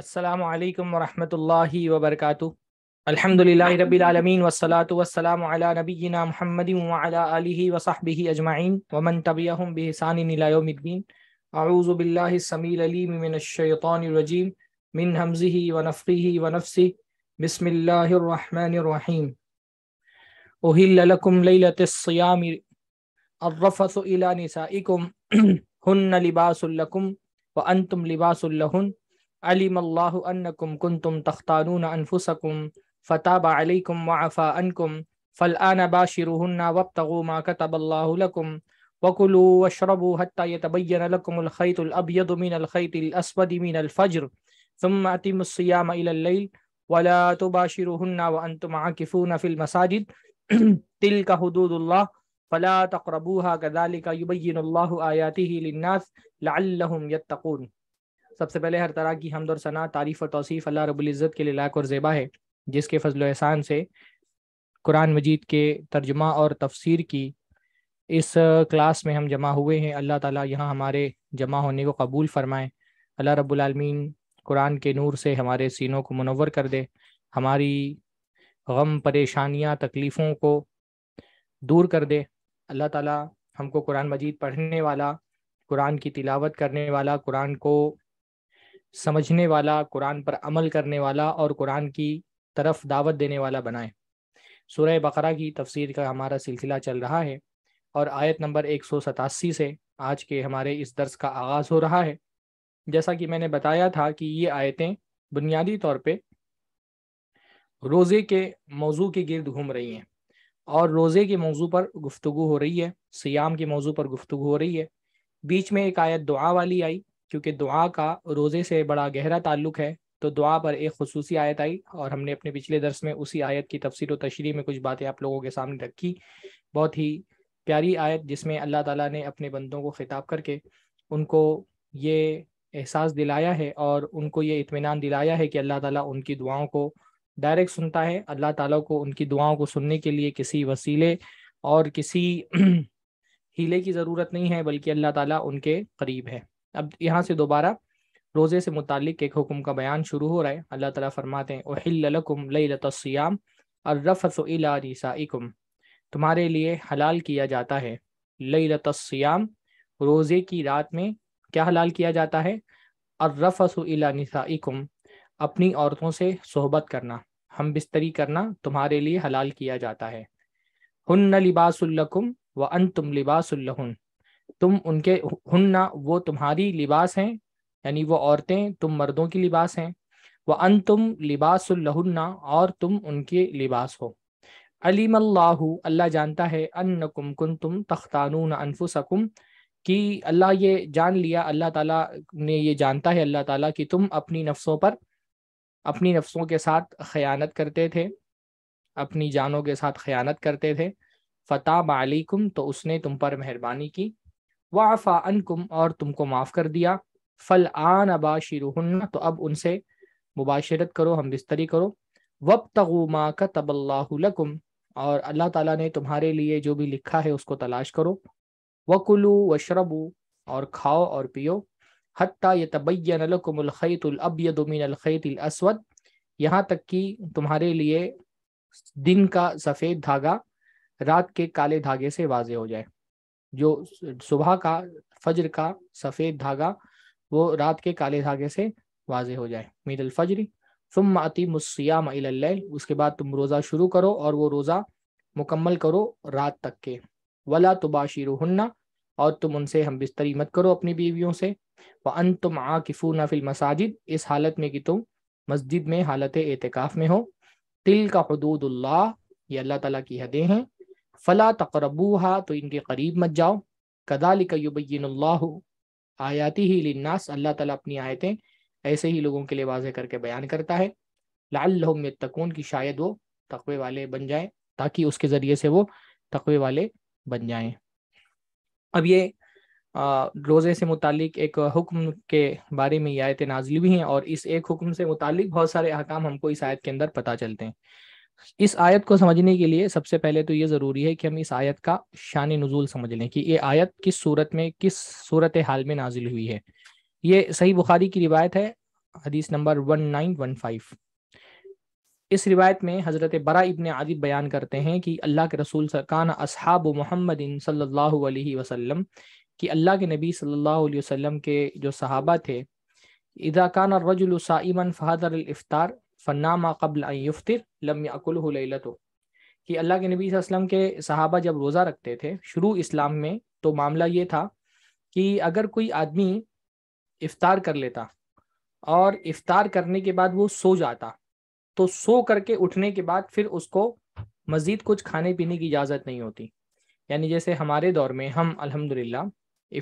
अल्लाम वरहमल वबरक अलहमदिल्ल रबीआलमीन वसलात वसलाम नबीना महमद वसाहबी अजमाइन वमन तबियाम बहसानद्दीन आऊज़बिल्लामीमिनशैतरजीम मिन हमज़ी वनफ़ी वनफ़ी बसमीम ओहिलकुम लतस्याम अर्रफ़सनिसाकुम हन्न लिबासलकुम व अनतम लिबासलहन علم الله أنكم كنتم تختانون أنفسكم فتاب عليكم وعفى عنكم فالآن باشروهن وابتغوا ما كتب الله لكم وكلوا واشربوا حتى يتبين لكم الخيط الأبيض من الخيط الأسود من الفجر ثم أتموا الصيام إلى الليل ولا تباشروهن وأنتم عاكفون في المساجد تلك حدود الله فلا تقربوها كذلك يبين الله آياته للناس لعلهم يتقون सबसे पहले हर तरह की हमद और सना तारीफ़ और तोसीफ़ अल्लाह रबुल्ज़त के लिए लायक और ज़ेबा है जिसके फजल एहसान से कुरान मजीद के तर्जुमा और तफसीर की इस क्लास में हम जमा हुए हैं अल्लाह ताला यहाँ हमारे जमा होने को कबूल फ़रमाए अल्लाह रबालमीन कुरान के नूर से हमारे सीनों को मनवर कर दे हमारी गम परेशानियाँ तकलीफ़ों को दूर कर दे अल्लाह ताला हमको कुरान मजीद पढ़ने वाला कुरान की तिलावत करने वाला कुरान को समझने वाला कुरान पर अमल करने वाला और कुरान की तरफ दावत देने वाला बनाए सूरह बकरा की तफसीर का हमारा सिलसिला चल रहा है और आयत नंबर एक से आज के हमारे इस दर्स का आगाज़ हो रहा है जैसा कि मैंने बताया था कि ये आयतें बुनियादी तौर पे रोज़े के मौजू के गिर्द घूम रही हैं और रोज़े के मौजू पर गुफ्तु हो रही है सियाम के मौजू पर गुफ्तु हो रही है बीच में एक आयत दुआ वाली आई क्योंकि दुआ का रोज़े से बड़ा गहरा ताल्लुक है तो दुआ पर एक खसूस आयत आई और हमने अपने पिछले दर्स में उसी आयत की तफसीर व तशरी में कुछ बातें आप लोगों के सामने रखी बहुत ही प्यारी आयत जिसमें अल्लाह ताला ने अपने बंदों को ख़िताब करके उनको ये एहसास दिलाया है और उनको ये इतमान दिलाया है कि अल्लाह ताला उनकी दुआओं को डायरेक्ट सुनता है अल्लाह ताला को उनकी दुआओं को सुनने के लिए किसी वसीले और किसी हीले की ज़रूरत नहीं है बल्कि अल्लाह ताली उनके करीब है अब यहाँ से दोबारा रोज़े से मुतालिक एक हुक्म का बयान शुरू हो रहा है अल्लाह ताला फरमाते हैं और तुम्हारे लिए हलाल किया जाता है लई लतसयाम रोज़े की रात में क्या हलाल किया जाता है और रफ़सम अपनी औरतों से सोहबत करना हम बिस्तरी करना तुम्हारे लिए हलाल किया जाता है हन्न लिबासकुम व अन तुम लिबासन तुम उनके हुन्ना वो तुम्हारी लिबास हैं यानी वो औरतें तुम मर्दों की लिबास हैं वह अन तुम लिबास लहुन्ना और तुम उनके लिबास हो अलीम अल्लाह जानता है अन अन्नकुम कुन तुम तख्तानून अनफुसकुम कि अल्लाह ये जान लिया अल्लाह ताला ने ये जानता है अल्लाह ताला कि तुम अपनी नफ्सों पर अपनी नफ्सों के साथ ख़यानत करते थे अपनी जानों के साथ ख़यानत करते थे फ़ताब मालिकुम तो उसने तुम पर मेहरबानी की वाफ़ा अनकुम और तुमको माफ़ कर दिया फल आन अबा शिरुहन्ना तो अब उनसे मुबाशरत करो हम बिस्तरी करो वब तगुमा का तबल्लाकुम और अल्लाह ताला ने तुम्हारे लिए जो भी लिखा है उसको तलाश करो वकुलू वशरबू और खाओ और पियो हत्ता ये तबैनकुमलखैतुलअबियदमिनखैतलअसवद यहाँ तक कि तुम्हारे लिए दिन का सफ़ेद धागा रात के काले धागे से वाजे हो जाए जो सुबह का फज्र का सफ़ेद धागा वो रात के काले धागे से वाजे हो जाए मीरल फजरी सुम अति उसके बाद तुम रोज़ा शुरू करो और वो रोज़ा मुकम्मल करो रात तक के वला तुबाशिर हन्ना और तुम उनसे हम बिस्तरी मत करो अपनी बीवियों से व अन तुम आकिफूना फिल मसाजिद इस हालत में कि तुम मस्जिद में हालत एहतिकाफ में हो तिल का हदूद ये अल्लाह तला की हदें हैं फ़ला तकरबूहा तो इनके करीब मत जाओ कदालिक युबैनल्लाह आयाती ही लिन्नास अल्लाह ताला अपनी आयतें ऐसे ही लोगों के लिए वाजह करके बयान करता है लाल तकून की शायद वो तकवे वाले बन जाएं ताकि उसके ज़रिए से वो तकवे वाले बन जाएं अब ये रोज़े से मुतालिक एक हुक्म के बारे में ये आयत नाजिल भी हैं और इस एक हुक्म से मुतल बहुत सारे अहकाम हमको इस आयत के अंदर पता चलते हैं इस आयत को समझने के लिए सबसे पहले तो ये ज़रूरी है कि हम इस आयत का शान नजूल समझ लें कि ये आयत किस सूरत में किस सूरत हाल में नाजिल हुई है ये सही बुखारी की रिवायत है हदीस number one nine one five इस रिवायत में हज़रत बरा इबन आदिब बयान करते हैं कि अल्लाह के रसूल सरकान असहाब मोहम्मद सल्लल्लाहु अलैहि वसल्लम कि अल्लाह के नबी सल्लल्लाहु अलैहि वसल्लम के जो सहाबा थे इदाकान रजुलसाइमन फ़हदर अफ्तार मा कबल युफ्तिर लम याकुल कि अल्लाह के नबी वसलम के सहाबा जब रोज़ा रखते थे शुरू इस्लाम में तो मामला ये था कि अगर कोई आदमी इफ्तार कर लेता और इफ्तार करने के बाद वो सो जाता तो सो करके उठने के बाद फिर उसको मज़ीद कुछ खाने पीने की इजाज़त नहीं होती यानी जैसे हमारे दौर में हम अलहमदिल्ला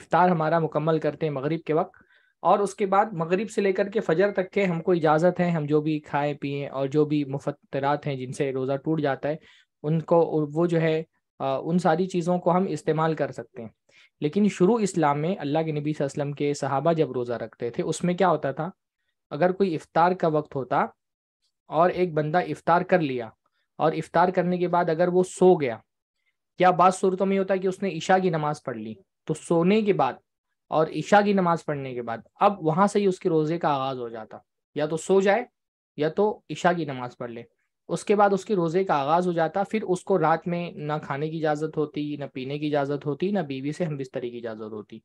इफ्तार हमारा मुकम्मल करते हैं मगरिब के वक्त और उसके बाद मगरिब से लेकर के फजर तक के हमको इजाज़त है हम जो भी खाएं पिए और जो भी मुफतरात हैं जिनसे रोज़ा टूट जाता है उनको वो जो है उन सारी चीज़ों को हम इस्तेमाल कर सकते हैं लेकिन शुरू इस्लाम में अल्लाह के नबी वसल्लम के सहाबा जब रोज़ा रखते थे उसमें क्या होता था अगर कोई इफ़ार का वक्त होता और एक बंदा इफ़ार कर लिया और इफ़ार करने के बाद अगर वो सो गया या बाद सूरतों में होता कि उसने ईशा की नमाज़ पढ़ ली तो सोने के बाद और ईशा की नमाज पढ़ने के बाद अब वहां से ही उसके रोजे का आगाज हो जाता या तो सो जाए या तो ईशा की नमाज पढ़ ले उसके बाद उसके रोजे का आगाज हो जाता फिर उसको रात में ना खाने की इजाजत होती ना पीने की इजाजत होती ना बीवी से हम बिस्तरी की इजाजत होती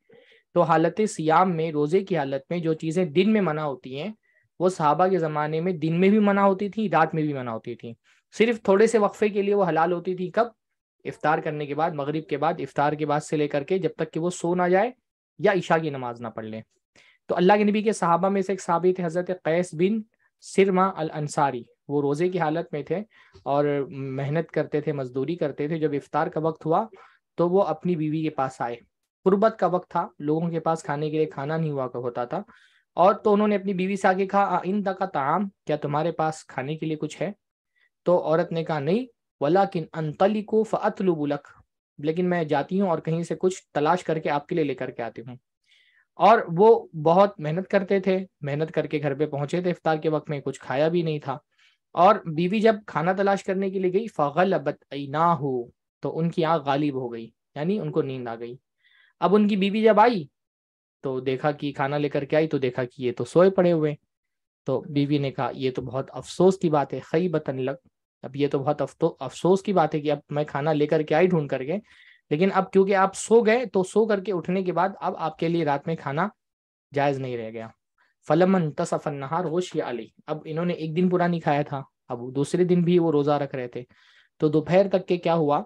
तो हालत सियाम में रोजे की हालत में जो चीजें दिन में मना होती हैं वो साहबा के जमाने में दिन में भी मना होती थी रात में भी मना होती थी सिर्फ थोड़े से वक्फे के लिए वो हलाल होती थी कब इफ्तार करने के बाद मगरिब के बाद इफ्तार के बाद से लेकर के जब तक कि वो सो ना जाए या ईशा की नमाज ना पढ़ लें तो अल्लाह के नबी के सहाबा में से एक साबित थे हज़रत कैस बिन सिरमा अल अंसारी वो रोज़े की हालत में थे और मेहनत करते थे मजदूरी करते थे जब इफ्तार का वक्त हुआ तो वो अपनी बीवी के पास आए गुरबत का वक्त था लोगों के पास खाने के लिए खाना नहीं हुआ होता था और तो उन्होंने अपनी बीवी से आगे कहा इन का ताम क्या तुम्हारे पास खाने के लिए कुछ है तो औरत ने कहा नहीं वला किन अंतली को फ़तलुबुलक लेकिन मैं जाती हूँ और कहीं से कुछ तलाश करके आपके लिए लेकर के आती हूँ और वो बहुत मेहनत करते थे मेहनत करके घर पे पहुंचे थे इफ्तार के वक्त में कुछ खाया भी नहीं था और बीवी जब खाना तलाश करने के लिए गई फ़गल अबत ना हो तो उनकी आँख गालिब हो गई यानी उनको नींद आ गई अब उनकी बीवी जब आई तो देखा कि खाना लेकर के आई तो देखा कि ये तो सोए पड़े हुए तो बीवी ने कहा ये तो बहुत अफसोस की बात है खई बतन लग अब ये तो बहुत अफ्तो अफसोस की बात है कि अब मैं खाना लेकर के आई ढूंढ करके लेकिन अब क्योंकि आप सो गए तो सो करके उठने के बाद अब आपके लिए रात में खाना जायज़ नहीं रह गया फलमन तसफन होश या अली अब इन्होंने एक दिन पूरा नहीं खाया था अब दूसरे दिन भी वो रोज़ा रख रहे थे तो दोपहर तक के क्या हुआ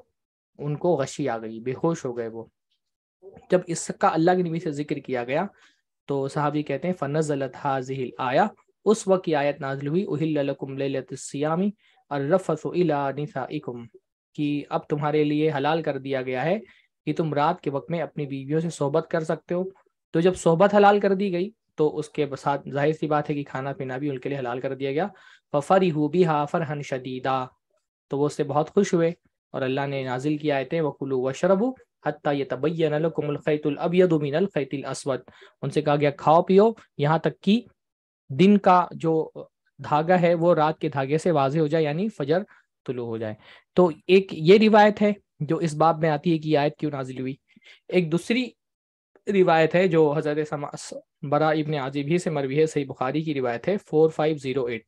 उनको गशी आ गई बेहोश हो गए वो जब इसका अल्लाह के नबी से जिक्र किया गया तो साहबी कहते हैं फ़नज़लत हाजिल आया उस वक्त की आयत नाजिल हुई उहिल्लकुम सियामी अर्रफ़सु कि अब तुम्हारे लिए हलाल कर दिया गया है कि तुम रात के वक्त में अपनी बीवियों से सोहबत कर सकते हो तो जब सोहबत हलाल कर दी गई तो उसके साथ जाहिर सी बात है कि खाना पीना भी उनके लिए हलाल कर दिया गया फ़री हु भी हा फ़रहन शदीदा तो वो उससे बहुत खुश हुए और अल्लाह ने नाजिल की थे वकुलू वशरबु हत्ता ये असवद उनसे कहा गया खाओ पियो यहाँ तक कि दिन का जो धागा है वो रात के धागे से वाजे हो जाए यानी फजर तुलू हो जाए तो एक ये रिवायत है जो इस बाब में आती है कि आयत क्यों नाजिल हुई एक दूसरी रिवायत है जो हजरत बरा इबन आजिब ही से मरवी है सही बुखारी की रिवायत है फोर फाइव जीरो एट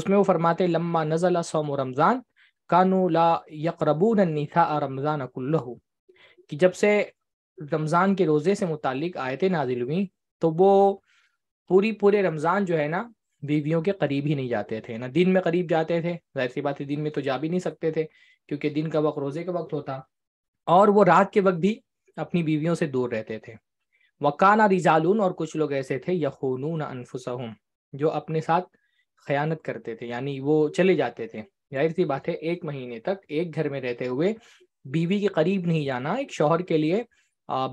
उसमें वो फरमाते लम्मा नजला सोम रमज़ान कानू ला यकरबून निथा रमज़ान कुल्लहू कि जब से रमज़ान के रोज़े से मुतालिक आयतें नाजिल हुई तो वो पूरी पूरे रमज़ान जो है ना बीवियों के करीब ही नहीं जाते थे ना दिन में करीब जाते थे जाहिर सी बात है दिन में तो जा भी नहीं सकते थे क्योंकि दिन का वक्त रोजे का वक्त होता और वो रात के वक्त भी अपनी बीवियों से दूर रहते थे वकाना रिजालून और कुछ लोग ऐसे थे यखूनून अनफुसहम जो अपने साथ खयानत करते थे यानी वो चले जाते थे जाहिर सी बात है एक महीने तक एक घर में रहते हुए बीवी के करीब नहीं जाना एक शोहर के लिए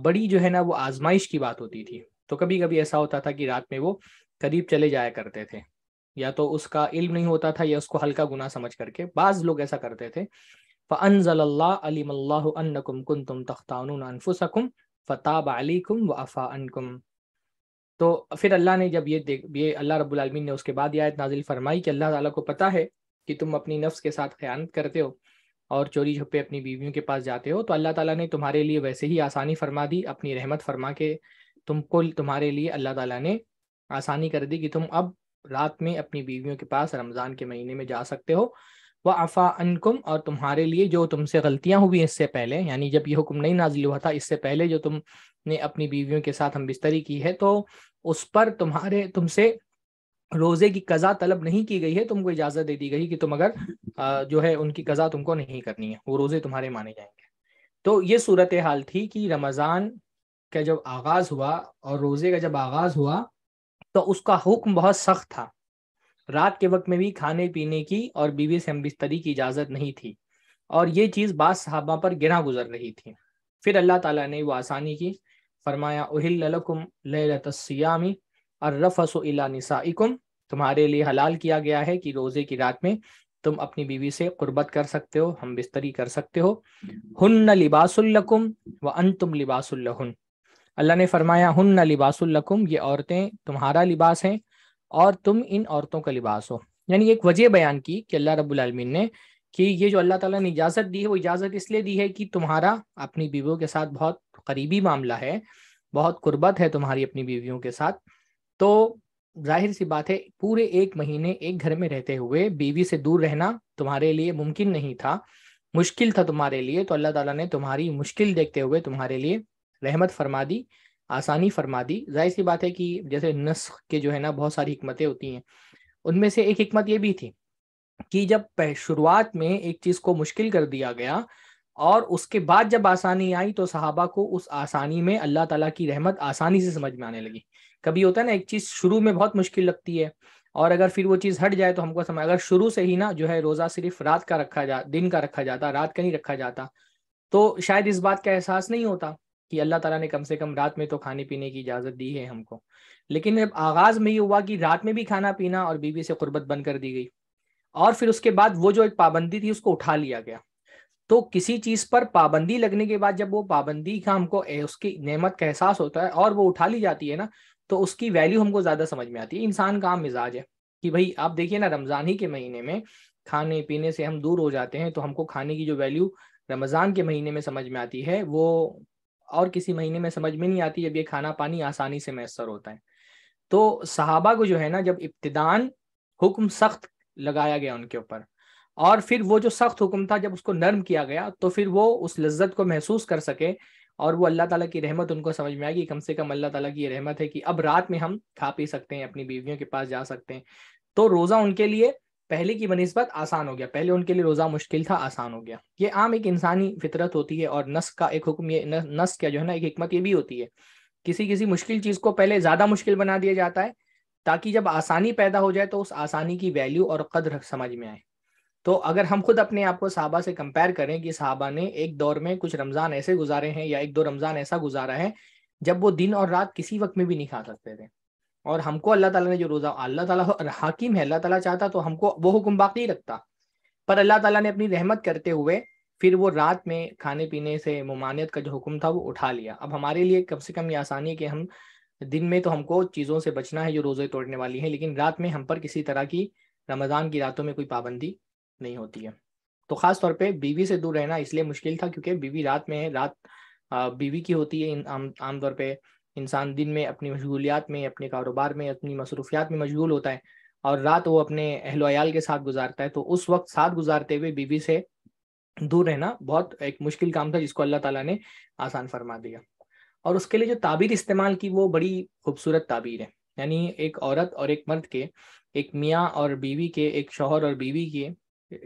बड़ी जो है ना वो आजमाइश की बात होती थी तो कभी कभी ऐसा होता था कि रात में वो करीब चले जाया करते थे या तो उसका इल्म नहीं होता था या उसको हल्का गुना समझ करके बाज लोग ऐसा करते थे फ़नकुम फ़ताब व अफ़ा तो फिर अल्लाह ने जब ये देख ये अल्लाह रब्बुल आलमीन ने उसके बाद आयत नाजिल फरमाई कि अल्लाह ताला को पता है कि तुम अपनी नफ्स के साथ ख़यानत करते हो और चोरी छुपे अपनी बीवियों के पास जाते हो तो अल्लाह ताला ने तुम्हारे लिए वैसे ही आसानी फरमा दी अपनी रहमत फरमा के तुमको तुम्हारे लिए अल्लाह ताला ने आसानी कर दी कि तुम अब रात में अपनी बीवियों के पास रमजान के महीने में जा सकते हो व अफा अनकुम और तुम्हारे लिए जो तुमसे गलतियां हुई इससे पहले यानी जब ये हुक्म नहीं नाजिल हुआ था इससे पहले जो तुमने अपनी बीवियों के साथ हम बिस्तरी की है तो उस पर तुम्हारे तुमसे रोजे की कजा तलब नहीं की गई है तुमको इजाजत दे दी गई कि तुम अगर जो है उनकी कजा तुमको नहीं करनी है वो रोजे तुम्हारे माने जाएंगे तो ये सूरत हाल थी कि रमज़ान का जब आगाज हुआ और रोजे का जब आगाज हुआ तो उसका हुक्म बहुत सख्त था रात के वक्त में भी खाने पीने की और बीवी से हमबिस्तरी की इजाज़त नहीं थी और ये चीज़ बाद साहबा पर गिरा गुजर रही थी फिर अल्लाह ताला ने वो आसानी की फरमाया उहिल्लकुम लैलतस्सियामी अर्रफसु इला निसाइकुम तुम्हारे लिए हलाल किया गया है कि रोज़े की रात में तुम अपनी बीवी से कुर्बत कर सकते हो हम बिस्तरी कर सकते हो हन्न लिबासकुम व अन तुम लिबासन अल्लाह ने फरमाया हन लिबासकुम ये औरतें तुम्हारा लिबास हैं और तुम इन औरतों का लिबास हो यानी एक वजह बयान की कि अल्लाह रबालमीन ने कि ये जो अल्लाह ताला ने इजाज़त दी है वो इजाज़त इसलिए दी है कि तुम्हारा अपनी बीवियों के साथ बहुत करीबी मामला है बहुत कुर्बत है तुम्हारी अपनी बीवियों के साथ तो जाहिर सी बात है पूरे एक महीने एक घर में रहते हुए बीवी से दूर रहना तुम्हारे लिए मुमकिन नहीं था मुश्किल था तुम्हारे लिए तो अल्लाह ताला ने तुम्हारी मुश्किल देखते हुए तुम्हारे लिए रहमत फरमा दी आसानी फरमा दी जाहिर सी बात है कि जैसे नस्ख के जो है ना बहुत सारी हमतें होती हैं उनमें से एक हमत ये भी थी कि जब शुरुआत में एक चीज़ को मुश्किल कर दिया गया और उसके बाद जब आसानी आई तो सहाबा को उस आसानी में अल्लाह ताला की रहमत आसानी से समझ में आने लगी कभी होता है ना एक चीज़ शुरू में बहुत मुश्किल लगती है और अगर फिर वो चीज़ हट जाए तो हमको समझ अगर शुरू से ही ना जो है रोज़ा सिर्फ रात का रखा जा दिन का रखा जाता रात का नहीं रखा जाता तो शायद इस बात का एहसास नहीं होता कि अल्लाह ताला ने कम से कम रात में तो खाने पीने की इजाज़त दी है हमको लेकिन अब आगाज़ में ये हुआ कि रात में भी खाना पीना और बीवी से कुर्बत बंद कर दी गई और फिर उसके बाद वो जो एक पाबंदी थी उसको उठा लिया गया तो किसी चीज़ पर पाबंदी लगने के बाद जब वो पाबंदी का हमको उसकी नेमत का एहसास होता है और वो उठा ली जाती है ना तो उसकी वैल्यू हमको ज़्यादा समझ में आती है इंसान का आम मिजाज है कि भाई आप देखिए ना रमज़ान ही के महीने में खाने पीने से हम दूर हो जाते हैं तो हमको खाने की जो वैल्यू रमज़ान के महीने में समझ में आती है वो और किसी महीने में समझ में नहीं आती जब ये खाना पानी आसानी से मैसर होता है तो सहाबा को जो है ना जब इब्तदान हुक्म सख्त लगाया गया उनके ऊपर और फिर वो जो सख्त हुक्म था जब उसको नर्म किया गया तो फिर वो उस लज्जत को महसूस कर सके और वो अल्लाह ताला की रहमत उनको समझ में आएगी कम से कम अल्लाह ताला की ये रहमत है कि अब रात में हम खा पी सकते हैं अपनी बीवियों के पास जा सकते हैं तो रोज़ा उनके लिए पहले की बनस्बत आसान हो गया पहले उनके लिए रोज़ा मुश्किल था आसान हो गया ये आम एक इंसानी फितरत होती है और नस का एक हुक्म ये नस का जो है ना एक हमत ये भी होती है किसी किसी मुश्किल चीज़ को पहले ज़्यादा मुश्किल बना दिया जाता है ताकि जब आसानी पैदा हो जाए तो उस आसानी की वैल्यू और कदर समझ में आए तो अगर हम खुद अपने आप को साहबा से कंपेयर करें कि साहबा ने एक दौर में कुछ रमज़ान ऐसे गुजारे हैं या एक दो रमज़ान ऐसा गुजारा है जब वो दिन और रात किसी वक्त में भी नहीं खा सकते थे और हमको अल्लाह ताला ने जो रोज़ा अल्लाह ताला हाकिम है अल्लाह ताला चाहता तो हमको वो हुक्म बाकी रखता पर अल्लाह ताला ने अपनी रहमत करते हुए फिर वो रात में खाने पीने से ममानियत का जो हुक्म था वो उठा लिया अब हमारे लिए कम से कम ये आसानी है कि हम दिन में तो हमको चीज़ों से बचना है जो रोज़े तोड़ने वाली है लेकिन रात में हम पर किसी तरह की रमज़ान की रातों में कोई पाबंदी नहीं होती है तो ख़ास तौर पे बीवी से दूर रहना इसलिए मुश्किल था क्योंकि बीवी रात में है रात बीवी की होती है आमतौर आम पे इंसान दिन में अपनी मशगूलियात में अपने कारोबार में अपनी मसरूफियात में मशगूल होता है और रात वो अपने अहलोयाल के साथ गुजारता है तो उस वक्त साथ गुजारते हुए बीवी से दूर रहना बहुत एक मुश्किल काम था जिसको अल्लाह ताला ने आसान फरमा दिया और उसके लिए जो ताबीर इस्तेमाल की वो बड़ी खूबसूरत ताबीर है यानी एक औरत और एक मर्द के एक मियाँ और बीवी के एक शोहर और बीवी के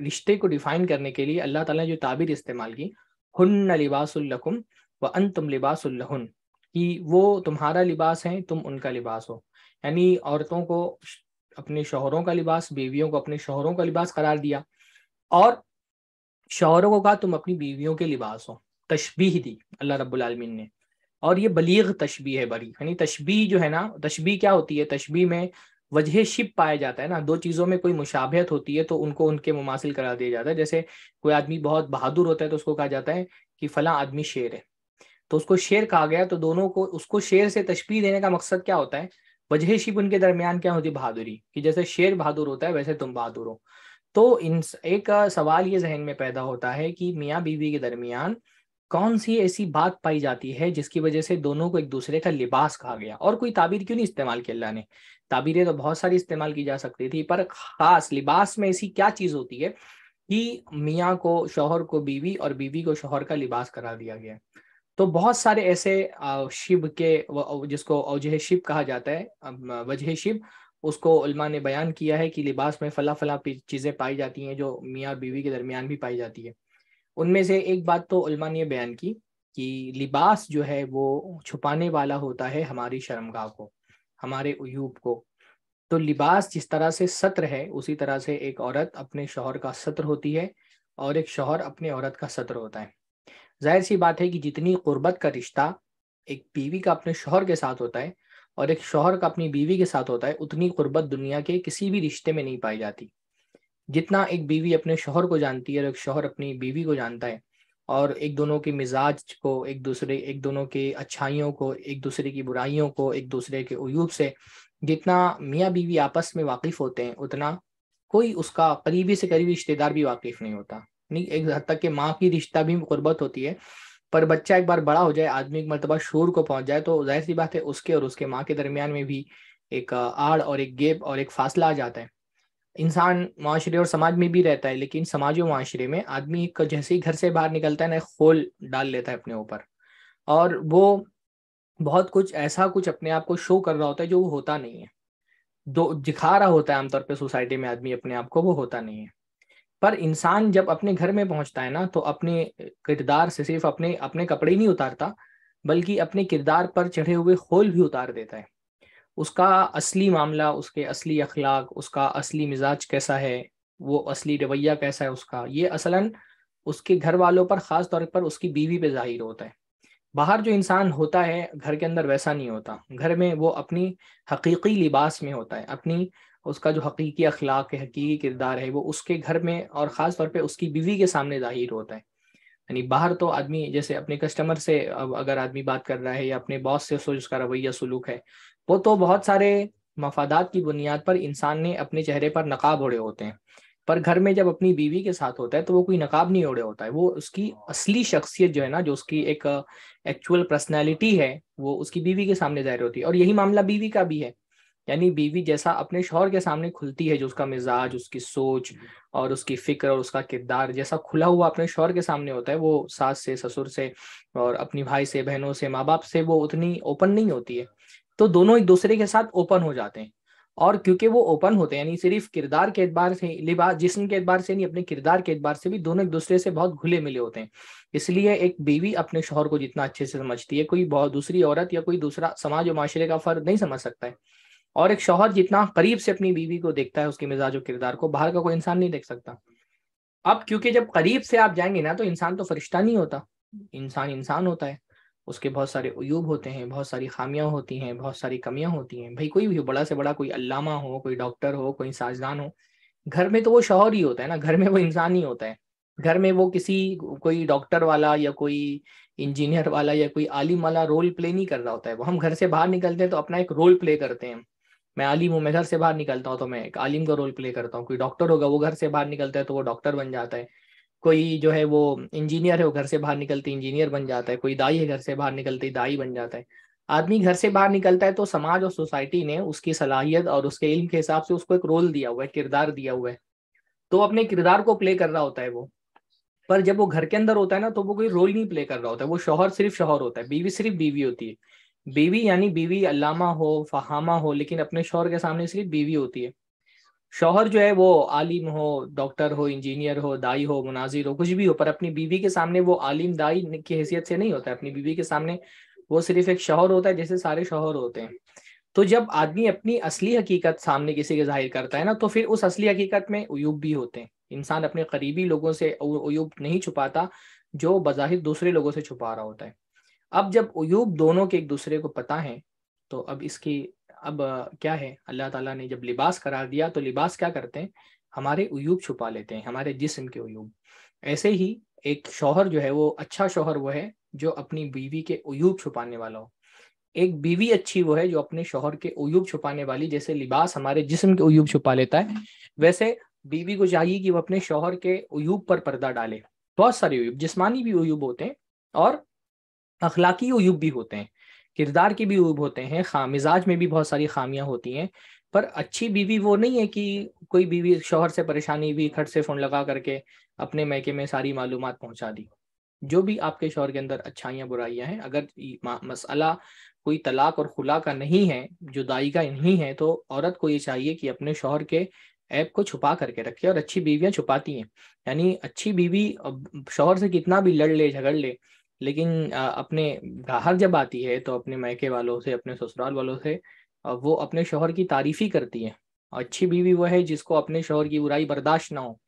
रिश्ते को डिफाइन करने के लिए अल्लाह ताला ने जो ताबीर इस्तेमाल की हन्न लिबासुल्लकुम व अन तुम लिबासुल्लहन कि वो तुम्हारा लिबास है तुम उनका लिबास हो यानी औरतों को अपने शोहरों का लिबास बीवियों को अपने शोहरों का लिबास करार दिया और शोहरों को कहा तुम अपनी बीवियों के लिबास हो तशबीह दी अल्लाह रब्बुल ने और ये बलीग तशबी है बड़ी यानी तशबी जो है ना तशबी क्या होती है तशबी में वजह शिप पाया जाता है ना दो चीज़ों में कोई मुशाबहत होती है तो उनको उनके मुमासिल करा दिया जाता है जैसे कोई आदमी बहुत बहादुर होता है तो उसको कहा जाता है कि फला आदमी शेर है तो उसको शेर कहा गया तो दोनों को उसको शेर से तशबी देने का मकसद क्या होता है वजह शिप उनके दरमियान क्या होती है बहादुरी कि जैसे शेर बहादुर होता है वैसे तुम बहादुर हो तो इन एक सवाल ये जहन में पैदा होता है कि मियाँ बीवी के दरमियान कौन सी ऐसी बात पाई जाती है जिसकी वजह से दोनों को एक दूसरे का लिबास कहा गया और कोई ताबीर क्यों नहीं इस्तेमाल किया अल्लाह ने ताबीरें तो बहुत सारी इस्तेमाल की जा सकती थी पर खास लिबास में ऐसी क्या चीज़ होती है कि मियाँ को शोहर को बीवी और बीवी को शोहर का लिबास करा दिया गया तो बहुत सारे ऐसे शिव के जिसको अवजह शिव कहा जाता है वजह शिव उसको उल्मा ने बयान किया है कि लिबास में फला फला चीज़ें पाई जाती हैं जो मियाँ बीवी के दरमियान भी पाई जाती है उनमें से एक बात तो उल्मा ने बयान की कि लिबास जो है वो छुपाने वाला होता है हमारी शर्मगाह को हमारे उयूब को तो लिबास जिस तरह से सत्र है उसी तरह से एक औरत अपने शोहर का सत्र होती है और एक शोहर अपने औरत का सत्र होता है जाहिर सी बात है कि जितनी गुर्बत का रिश्ता एक बीवी का अपने शोहर के साथ होता है और एक शोहर का अपनी बीवी के साथ होता है उतनी गुर्बत दुनिया के किसी भी रिश्ते में नहीं पाई जाती जितना एक बीवी अपने शोहर को जानती है और एक शोहर अपनी बीवी को जानता है और एक दोनों के मिजाज को एक दूसरे एक दोनों के अच्छाइयों को एक दूसरे की बुराइयों को एक दूसरे के अयूब से जितना मियाँ बीवी आपस में वाकिफ़ होते हैं उतना कोई उसका करीबी से करीबी रिश्तेदार भी वाकिफ़ नहीं होता नहीं एक हद तक के माँ की रिश्ता भी गुर्बत होती है पर बच्चा एक बार बड़ा हो जाए आदमी एक मरतबा शोर को पहुंच जाए तो जाहिर सी बात है उसके और उसके माँ के दरमियान में भी एक आड़ और एक गेप और एक फासला आ जाता है इंसान माशरे और समाज में भी रहता है लेकिन समाज और माशरे में आदमी एक जैसे ही घर से बाहर निकलता है ना खोल डाल लेता है अपने ऊपर और वो बहुत कुछ ऐसा कुछ अपने आप को शो कर रहा होता है जो वो होता नहीं है दो दिखा रहा होता है आमतौर पर सोसाइटी में आदमी अपने आप को वो होता नहीं है पर इंसान जब अपने घर में पहुंचता है ना तो अपने किरदार से सिर्फ अपने अपने कपड़े ही नहीं उतारता बल्कि अपने किरदार पर चढ़े हुए खोल भी उतार देता है उसका असली मामला उसके असली अखलाक उसका असली मिजाज कैसा है वो असली रवैया कैसा है उसका ये असलन उसके घर वालों पर ख़ास तौर पर उसकी बीवी पे जाहिर होता है बाहर जो इंसान होता है घर के अंदर वैसा नहीं होता घर में वो अपनी हकीकी लिबास में होता है अपनी उसका जो हकीकी अखलाक है हकीकी किरदार है वो उसके घर में और ख़ास तौर पे उसकी बीवी के सामने जाहिर होता है यानी बाहर तो आदमी जैसे अपने कस्टमर से अब अगर आदमी बात कर रहा है या अपने बॉस से सोच उसका रवैया सलूक है वो तो बहुत सारे मफादात की बुनियाद पर इंसान ने अपने चेहरे पर नकाब ओढ़े होते हैं पर घर में जब अपनी बीवी के साथ होता है तो वो कोई नकाब नहीं ओढ़े होता है वो उसकी असली शख्सियत जो है ना जो उसकी एक एक्चुअल पर्सनैलिटी है वो उसकी बीवी के सामने जाहिर होती है और यही मामला बीवी का भी है यानी बीवी जैसा अपने शोहर के सामने खुलती है जो उसका मिजाज उसकी सोच हम्म। और उसकी फिक्र और उसका किरदार जैसा खुला हुआ अपने शोहर के सामने होता है वो सास से ससुर से और अपनी भाई से बहनों से माँ बाप से वो उतनी ओपन नहीं होती है तो दोनों एक दूसरे के साथ ओपन हो जाते हैं और क्योंकि वो ओपन होते हैं यानी सिर्फ किरदार के एतबार से लिबास जिसम के एतबार से नहीं अपने किरदार के एतबार से भी दोनों एक दूसरे से बहुत घुले मिले होते हैं इसलिए एक बीवी अपने शोहर को जितना अच्छे से समझती है कोई बहुत दूसरी औरत या कोई दूसरा समाज और माशरे का फर्द नहीं समझ सकता है और एक शोहर जितना करीब से अपनी बीवी को देखता है उसके मिजाज और किरदार को बाहर का कोई इंसान नहीं देख सकता अब क्योंकि जब करीब से आप जाएंगे ना तो इंसान तो फरिश्ता नहीं होता इंसान इंसान होता है उसके बहुत सारे अयूब होते हैं बहुत सारी खामियां होती हैं बहुत सारी कमियां होती हैं भाई कोई भी बड़ा से बड़ा कोई अल्लामा हो कोई डॉक्टर हो कोई साजदान हो घर में तो वो शोहर ही होता है ना घर में वो इंसान ही होता है घर में वो किसी कोई डॉक्टर वाला या कोई इंजीनियर वाला या कोई आलिम वाला रोल प्ले नहीं कर रहा होता है वो हम घर से बाहर निकलते हैं तो अपना एक रोल प्ले करते हैं मैं आलिम हूँ मैं घर से बाहर निकलता हूँ तो मैं एक आलिम का रोल प्ले करता हूँ कोई डॉक्टर होगा वो घर से बाहर निकलता है तो वो डॉक्टर बन जाता है कोई जो है वो इंजीनियर है वो घर से बाहर निकलते इंजीनियर बन जाता है कोई दाई है घर से बाहर निकलते दाई बन जाता है आदमी घर से बाहर निकलता है तो समाज और सोसाइटी ने उसकी सलाहियत और उसके इल्म के हिसाब से उसको एक रोल दिया हुआ है किरदार दिया हुआ है तो अपने किरदार को प्ले कर रहा होता है वो पर जब वो घर के अंदर होता है ना तो वो कोई रोल नहीं प्ले कर रहा होता है वो शोहर सिर्फ शोहर होता है बीवी सिर्फ बीवी होती है बीवी यानी बीवी अल्लामा हो फहामा हो लेकिन अपने शोहर के सामने सिर्फ बीवी होती है शोहर जो है वो आलिम हो डॉक्टर हो इंजीनियर हो दाई हो मुनाजिर हो कुछ भी हो पर अपनी बीवी के सामने वो आलिम दाई की हैसियत से नहीं होता है अपनी बीवी के सामने वो सिर्फ एक शोहर होता है जैसे सारे शोहर होते हैं तो जब आदमी अपनी असली हकीकत सामने किसी के जाहिर करता है ना तो फिर उस असली हकीकत में उयूब भी होते हैं इंसान अपने करीबी लोगों से उयूब नहीं छुपाता जो बज़ाहिर दूसरे लोगों से छुपा रहा होता है अब जब उयूब दोनों के एक दूसरे को पता है तो अब इसकी अब क्या है अल्लाह ताला ने जब लिबास करार दिया तो लिबास क्या करते हैं हमारे उयूब छुपा लेते हैं हमारे जिस्म के उयूब ऐसे ही एक शोहर जो है वो अच्छा शोहर वो है जो अपनी बीवी के उयूब छुपाने वाला हो एक बीवी अच्छी वो है जो अपने शोहर के उयूब छुपाने वाली जैसे लिबास हमारे जिसम के उयूब छुपा लेता है वैसे बीवी को चाहिए कि वह अपने शोहर के उयूब पर पर्दा डाले बहुत सारे उयूब जिसमानी भी उयूब होते हैं और अखलाकी अयूब भी होते हैं किरदार के भी अयूब होते हैं खाम मिजाज में भी बहुत सारी खामियां होती हैं पर अच्छी बीवी वो नहीं है कि कोई बीवी शोहर से परेशानी हुई खट से फोन लगा करके अपने मैके में सारी मालूम पहुंचा दी जो भी आपके शोहर के अंदर अच्छाइयाँ बुराइयाँ हैं अगर मसला कोई तलाक और खुला का नहीं है जुदाई का नहीं है तो औरत को ये चाहिए कि अपने शोहर के ऐप को छुपा करके रखे और अच्छी बीवियां छुपाती हैं यानी अच्छी बीवी शोहर से कितना भी लड़ ले झगड़ ले लेकिन अपने बाहर जब आती है तो अपने मैके वालों से अपने ससुराल वालों से वो अपने शोहर की तारीफ ही करती है अच्छी बीवी वो है जिसको अपने शोहर की बुराई बर्दाश्त ना हो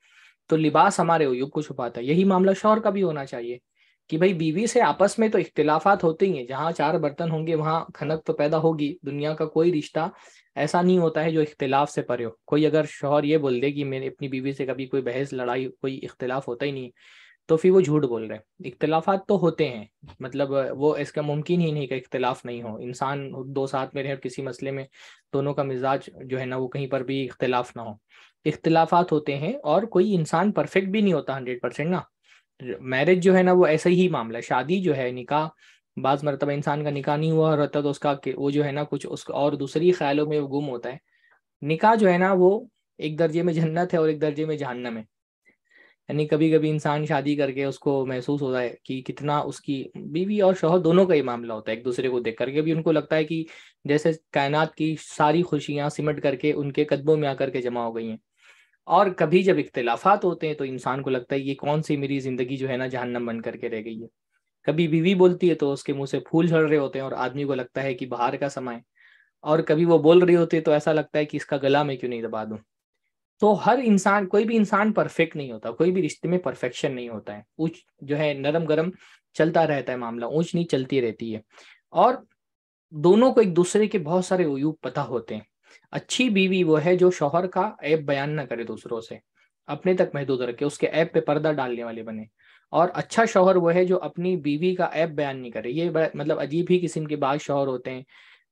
तो लिबास हमारे अयूब को छुपाता है यही मामला शोहर का भी होना चाहिए कि भाई बीवी से आपस में तो इख्तलाफात होते ही हैं जहाँ चार बर्तन होंगे वहाँ खनक तो पैदा होगी दुनिया का कोई रिश्ता ऐसा नहीं होता है जो इख्तलाफ से परे हो कोई अगर शोहर ये बोल दे कि मैंने अपनी बीवी से कभी कोई बहस लड़ाई कोई इख्तलाफ होता ही नहीं तो फिर वो झूठ बोल रहे हैं इख्तलाफा तो होते हैं मतलब वो इसका मुमकिन ही नहीं कि इख्तलाफ नहीं हो इंसान दो साथ में रहे और किसी मसले में दोनों का मिजाज जो है ना वो कहीं पर भी इख्तलाफ ना हो इख्तलाफात होते हैं और कोई इंसान परफेक्ट भी नहीं होता हंड्रेड परसेंट ना मैरिज जो है ना वो ऐसा ही मामला शादी जो है निका बाज़ मरतबा इंसान का निका नहीं हुआ रहता तो उसका वो जो है ना कुछ उस और दूसरी ख्यालों में वो गुम होता है निका जो है ना वो एक दर्जे में जन्नत है और एक दर्जे में जहन्नम है यानी कभी कभी इंसान शादी करके उसको महसूस होता है कि कितना उसकी बीवी और शोहर दोनों का ही मामला होता है एक दूसरे को देख करके भी उनको लगता है कि जैसे कायनात की सारी खुशियां सिमट करके उनके कदमों में आकर के जमा हो गई हैं और कभी जब इख्तलाफात होते हैं तो इंसान को लगता है ये कौन सी मेरी जिंदगी जो है ना जहन्नम बन करके रह गई है कभी बीवी बोलती है तो उसके मुंह से फूल झड़ रहे होते हैं और आदमी को लगता है कि बाहर का समय और कभी वो बोल रही होती है तो ऐसा लगता है कि इसका गला मैं क्यों नहीं दबा दूं तो हर इंसान कोई भी इंसान परफेक्ट नहीं होता कोई भी रिश्ते में परफेक्शन नहीं होता है ऊंच जो है नरम गरम चलता रहता है मामला ऊंच नहीं चलती रहती है और दोनों को एक दूसरे के बहुत सारे उयूब पता होते हैं अच्छी बीवी वो है जो शोहर का ऐप बयान ना करे दूसरों से अपने तक महदूद रखे उसके ऐप पे पर्दा डालने वाले बने और अच्छा शोहर वो है जो अपनी बीवी का ऐप बयान नहीं करे ये मतलब अजीब ही किस्म के बाद शोहर होते हैं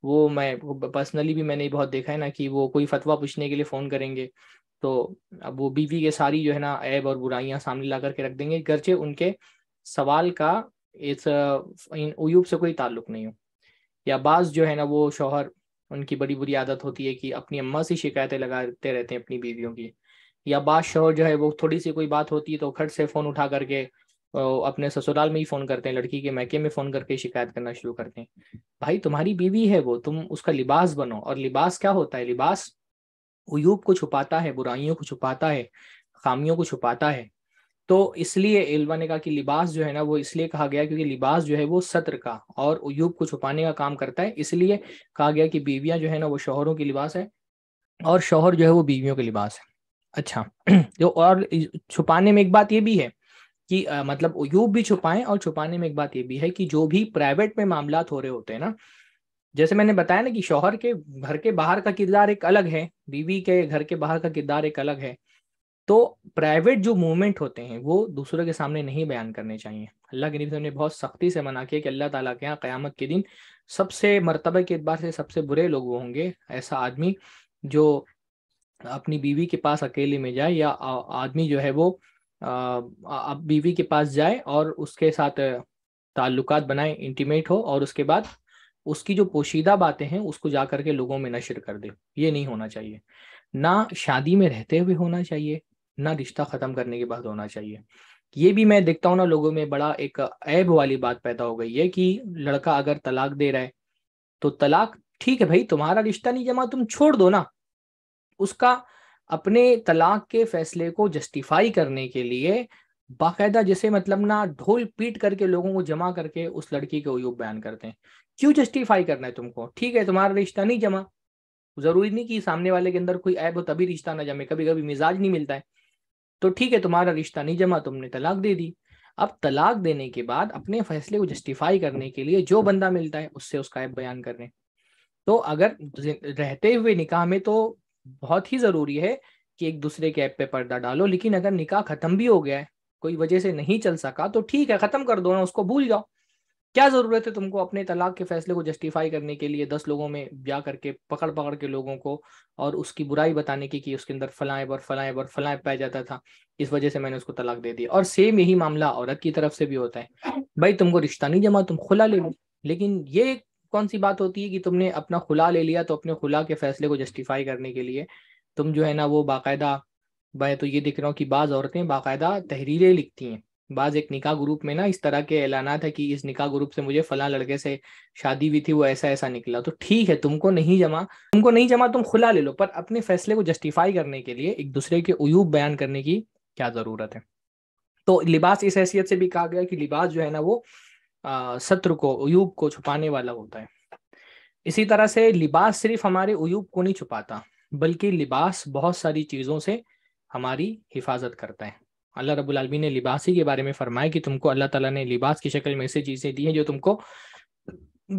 वो मैं पर्सनली भी मैंने बहुत देखा है ना कि वो कोई फतवा पूछने के लिए फ़ोन करेंगे तो अब वो बीवी के सारी जो है ना ऐब और बुराइयां सामने ला करके रख देंगे गर्चे उनके सवाल का इस इन उयूब से कोई ताल्लुक नहीं हो या बाज जो है ना वो शोहर उनकी बड़ी बुरी आदत होती है कि अपनी अम्मा से शिकायतें लगाते रहते हैं अपनी बीवियों की या बाज शोहर जो है वो थोड़ी सी कोई बात होती है तो खट से फ़ोन उठा करके अपने ससुराल में ही फोन करते हैं लड़की के मैके में फोन करके शिकायत करना शुरू करते हैं भाई तुम्हारी बीवी है वो तुम उसका लिबास बनो और लिबास क्या होता है लिबास उयूब को छुपाता है बुराइयों को छुपाता है खामियों को छुपाता है तो इसलिए एलवा ने कहा कि लिबास जो है ना वो इसलिए कहा गया क्योंकि लिबास जो है वो सत्र का और उयूब को छुपाने का काम करता है इसलिए कहा गया कि बीवियां जो है ना वो शोहरों की लिबास है और शोहर जो है वो बीवियों के लिबास है अच्छा जो तो और छुपाने में एक बात ये भी है कि आ, मतलब यूप भी छुपाएं और छुपाने में एक बात ये भी है कि जो भी प्राइवेट में मामला हो रहे होते हैं ना जैसे मैंने बताया ना कि शोहर के घर के बाहर का किरदार एक अलग है बीवी के घर के बाहर का किरदार एक अलग है तो प्राइवेट जो मूवमेंट होते हैं वो दूसरों के सामने नहीं बयान करने चाहिए अल्लाह के नबी ने बहुत सख्ती से मना किया कि अल्लाह ताला के यहाँ क़यामत के दिन सबसे मरतबे के अतबार से सबसे बुरे लोग वो होंगे ऐसा आदमी जो अपनी बीवी के पास अकेले में जाए या आदमी जो है वो आप बीवी के पास जाए और उसके साथ ताल्लुकात बनाए इंटीमेट हो और उसके बाद उसकी जो पोशीदा बातें हैं उसको जा करके लोगों में नशर कर दे ये नहीं होना चाहिए ना शादी में रहते हुए होना चाहिए ना रिश्ता ख़त्म करने के बाद होना चाहिए ये भी मैं देखता हूँ ना लोगों में बड़ा एक ऐब वाली बात पैदा हो गई है कि लड़का अगर तलाक दे रहा है तो तलाक ठीक है भाई तुम्हारा रिश्ता नहीं जमा तुम छोड़ दो ना उसका अपने तलाक के फैसले को जस्टिफाई करने के लिए बाकायदा जैसे मतलब ना ढोल पीट करके लोगों को जमा करके उस लड़की के अयूब बयान करते हैं क्यों जस्टिफाई करना है तुमको ठीक है तुम्हारा रिश्ता नहीं जमा जरूरी नहीं कि सामने वाले के अंदर कोई ऐब हो तभी रिश्ता ना जमे कभी कभी मिजाज नहीं मिलता है तो ठीक है तुम्हारा रिश्ता नहीं जमा तुमने तलाक दे दी अब तलाक देने के बाद अपने फैसले को जस्टिफाई करने के लिए जो बंदा मिलता है उससे उसका ऐप बयान कर रहे हैं तो अगर रहते हुए निकाह में तो बहुत ही ज़रूरी है कि एक दूसरे के ऐप पे पर्दा डालो लेकिन अगर निकाह खत्म भी हो गया है कोई वजह से नहीं चल सका तो ठीक है खत्म कर दो ना उसको भूल जाओ क्या ज़रूरत है तुमको अपने तलाक के फैसले को जस्टिफाई करने के लिए दस लोगों में ब्याह करके पकड़ पकड़ के लोगों को और उसकी बुराई बताने की कि उसके अंदर फलाएं और फलाएं और फलाएं पाया जाता था इस वजह से मैंने उसको तलाक दे दिया और सेम यही मामला औरत की तरफ से भी होता है भाई तुमको रिश्ता नहीं जमा तुम खुला ले लो लेकिन ये कौन सी बात होती है कि तुमने अपना खुला ले लिया तो अपने खुला के फैसले को जस्टिफाई करने के लिए तुम जो है ना वो बाकायदा मैं तो ये देख रहा हूँ कि बाज़ औरतें बाकायदा तहरीरें लिखती हैं बाज एक निकाह ग्रुप में ना इस तरह के ऐलाना है कि इस निकाह ग्रुप से मुझे फला लड़के से शादी हुई थी वो ऐसा ऐसा निकला तो ठीक है तुमको नहीं जमा तुमको नहीं जमा तुम खुला ले लो पर अपने फैसले को जस्टिफाई करने के लिए एक दूसरे के उयूब बयान करने की क्या जरूरत है तो लिबास इस हैसियत से भी कहा गया कि लिबास जो है ना वो शत्रु को उयूब को छुपाने वाला होता है इसी तरह से लिबास सिर्फ हमारे उयूब को नहीं छुपाता बल्कि लिबास बहुत सारी चीज़ों से हमारी हिफाजत करता है अल्लाह रब्बुल आलमीन ने ही के बारे में फरमाया कि तुमको अल्लाह ताला ने लिबास की शक्ल में ऐसी चीज़ें दी हैं जो तुमको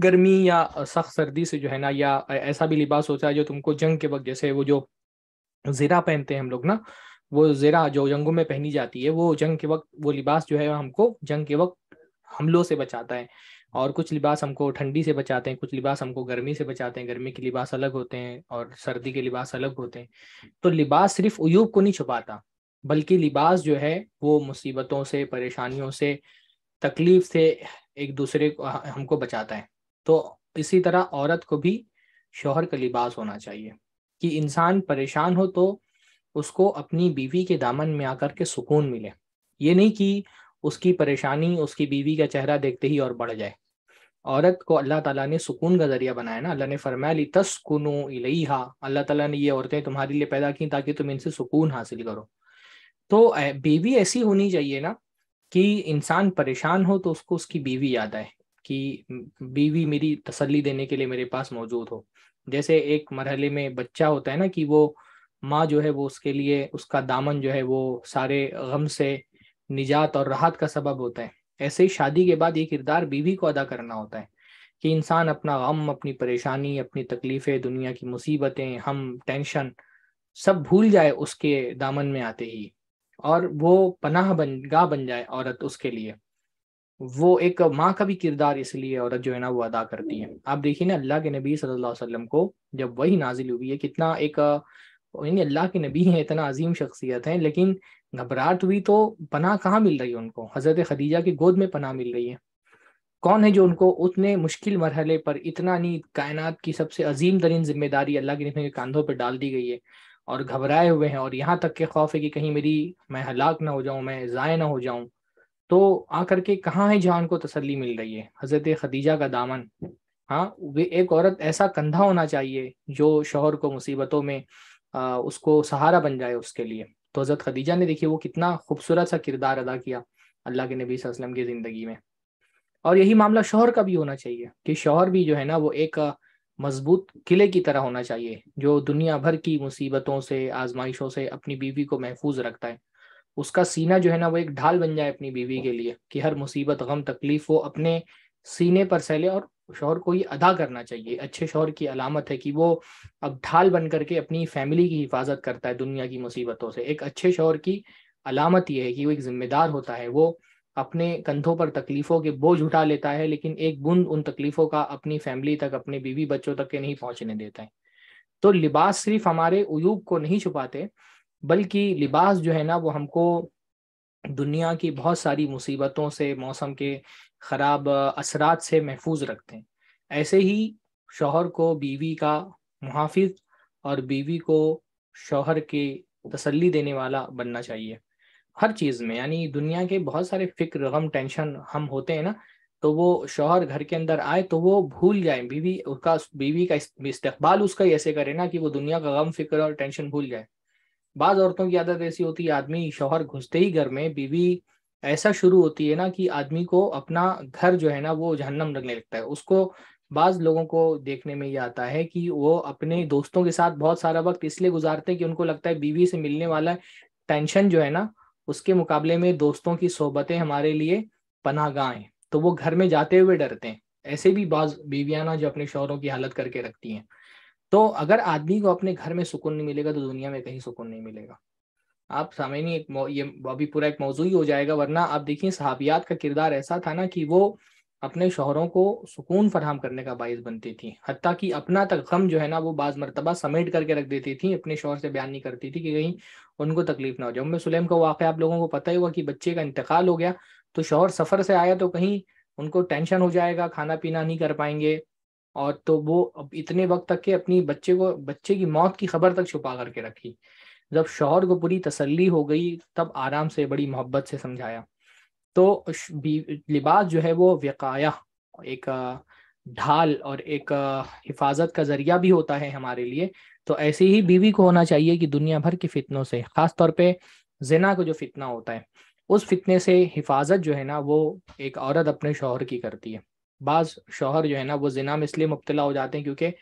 गर्मी या सख्त सर्दी से जो है ना या ऐसा भी लिबास होता है जो तुमको जंग के वक्त जैसे वो जो ज़रा पहनते हैं हम लोग ना वो ज़रा जो जंगों में पहनी जाती है वो जंग के वक्त वो लिबास जो है हमको जंग के वक्त हमलों से बचाता है और कुछ लिबास हमको ठंडी से बचाते हैं कुछ लिबास हमको गर्मी से बचाते हैं गर्मी के लिबास अलग होते हैं और सर्दी के लिबास अलग होते हैं तो लिबास सिर्फ उयूब को नहीं छुपाता बल्कि लिबास जो है वो मुसीबतों से परेशानियों से तकलीफ से एक दूसरे को हमको बचाता है तो इसी तरह औरत को भी शोहर का लिबास होना चाहिए कि इंसान परेशान हो तो उसको अपनी बीवी के दामन में आकर के सुकून मिले ये नहीं कि उसकी परेशानी उसकी बीवी का चेहरा देखते ही और बढ़ जाए औरत को अल्लाह ताला ने सुकून का जरिया बनाया ना अल्लाह ने फरमाया ली तस्कुनु इलेहा अल्लाह ताला ने ये औरतें तुम्हारे लिए पैदा की ताकि तुम इनसे सुकून हासिल करो तो बीवी ऐसी होनी चाहिए ना कि इंसान परेशान हो तो उसको उसकी बीवी याद आए कि बीवी मेरी तसल्ली देने के लिए मेरे पास मौजूद हो जैसे एक मरहले में बच्चा होता है ना कि वो माँ जो है वो उसके लिए उसका दामन जो है वो सारे गम से निजात और राहत का सबब होता है ऐसे ही शादी के बाद ये किरदार बीवी को अदा करना होता है कि इंसान अपना गम अपनी परेशानी अपनी तकलीफें दुनिया की मुसीबतें हम टेंशन सब भूल जाए उसके दामन में आते ही और वो पनाह बन गाह बन जाए औरत उसके लिए वो एक माँ का भी किरदार इसलिए औरत जो है ना वो अदा करती है आप देखिए ना अल्लाह के नबी सल्लल्लाहु अलैहि वसल्लम को जब वही नाजिल हुई है कितना एक यानी अल्लाह के नबी हैं इतना अजीम शख्सियत हैं लेकिन घबराहट हुई तो पनाह कहाँ मिल रही है उनको हज़रत खदीजा की गोद में पनाह मिल रही है कौन है जो उनको उतने मुश्किल मरहले पर इतना नहीं कायनात की सबसे अजीम तरीन जिम्मेदारी अल्लाह के नबी के कंधों पर डाल दी गई है और घबराए हुए हैं और यहाँ तक के खौफ है कि कहीं मेरी मैं हलाक ना हो जाऊँ मैं ज़ाय ना हो जाऊँ तो आकर के कहाँ है जहाँ उनको तसली मिल रही है हज़रत खदीजा का दामन हाँ वे एक औरत ऐसा कंधा होना चाहिए जो शोहर को मुसीबतों में उसको सहारा बन जाए उसके लिए तो हज़रत खदीजा ने देखिए वो कितना खूबसूरत सा किरदार अदा किया अल्लाह के नबी वसल्लम की ज़िंदगी में और यही मामला शोहर का भी होना चाहिए कि शोहर भी जो है ना वो एक मजबूत किले की तरह होना चाहिए जो दुनिया भर की मुसीबतों से आजमाइशों से अपनी बीवी को महफूज रखता है उसका सीना जो है ना वो एक ढाल बन जाए अपनी बीवी के लिए कि हर मुसीबत गम तकलीफ वो अपने सीने पर सहले और शौहर को ही अदा करना चाहिए अच्छे शौहर की अलामत है कि वो अब ढाल बन करके अपनी फैमिली की हिफाजत करता है दुनिया की मुसीबतों से एक अच्छे शौहर की अलामत यह है कि वो एक जिम्मेदार होता है वो अपने कंधों पर तकलीफों के बोझ उठा लेता है लेकिन एक बुंद उन तकलीफों का अपनी फैमिली तक अपने बीवी बच्चों तक के नहीं पहुंचने देता है तो लिबास सिर्फ हमारे उयूब को नहीं छुपाते बल्कि लिबास जो है ना वो हमको दुनिया की बहुत सारी मुसीबतों से मौसम के ख़राब असरात से महफूज रखते हैं ऐसे ही शोहर को बीवी का मुहाफिज और बीवी को शोहर के तसल्ली देने वाला बनना चाहिए हर चीज़ में यानी दुनिया के बहुत सारे फिक्र गम टेंशन हम होते हैं ना तो वो शोहर घर के अंदर आए तो वो भूल जाए बीवी उसका बीवी का इस्तेबाल उसका ऐसे करे ना कि वो दुनिया का गम फिक्र और टेंशन भूल जाए बाज़ औरतों की आदत ऐसी होती है आदमी शोहर घुसते ही घर में बीवी ऐसा शुरू होती है ना कि आदमी को अपना घर जो है ना वो जहन्नम लगने लगता है उसको बाज लोगों को देखने में ये आता है कि वो अपने दोस्तों के साथ बहुत सारा वक्त इसलिए गुजारते हैं कि उनको लगता है बीवी से मिलने वाला टेंशन जो है ना उसके मुकाबले में दोस्तों की सोहबतें हमारे लिए पना हैं तो वो घर में जाते हुए डरते हैं ऐसे भी बाज बीवियां ना जो अपने शोहरों की हालत करके रखती हैं तो अगर आदमी को अपने घर में सुकून नहीं मिलेगा तो दुनिया में कहीं सुकून नहीं मिलेगा आप सामने नहीं एक ये अभी पूरा एक मौजू ही हो जाएगा वरना आप देखिए सहाबियात का किरदार ऐसा था ना कि वो अपने शोहरों को सुकून फराम करने का बायस बनती थी हती कि अपना तक गम जो है ना वो बाज मरतबा समेट करके रख देती थी अपने शोहर से बयान नहीं करती थी कि कहीं उनको तकलीफ ना हो जाए उम्र सुलेम का वाक़ आप लोगों को पता ही हुआ कि बच्चे का इंतकाल हो गया तो शोहर सफ़र से आया तो कहीं उनको टेंशन हो जाएगा खाना पीना नहीं कर पाएंगे और तो वो अब इतने वक्त तक के अपनी बच्चे को बच्चे की मौत की खबर तक छुपा करके रखी जब शोहर को पूरी तसल्ली हो गई तब आराम से बड़ी मोहब्बत से समझाया तो लिबास जो है वो वकाया एक ढाल और एक हिफाजत का जरिया भी होता है हमारे लिए तो ऐसे ही बीवी को होना चाहिए कि दुनिया भर के फितनों से खास तौर पे जिना को जो फितना होता है उस फितने से हिफाजत जो है ना वो एक औरत अपने शोहर की करती है बाज शोहर जो है ना वो जिना में इसलिए मुबतला हो जाते हैं क्योंकि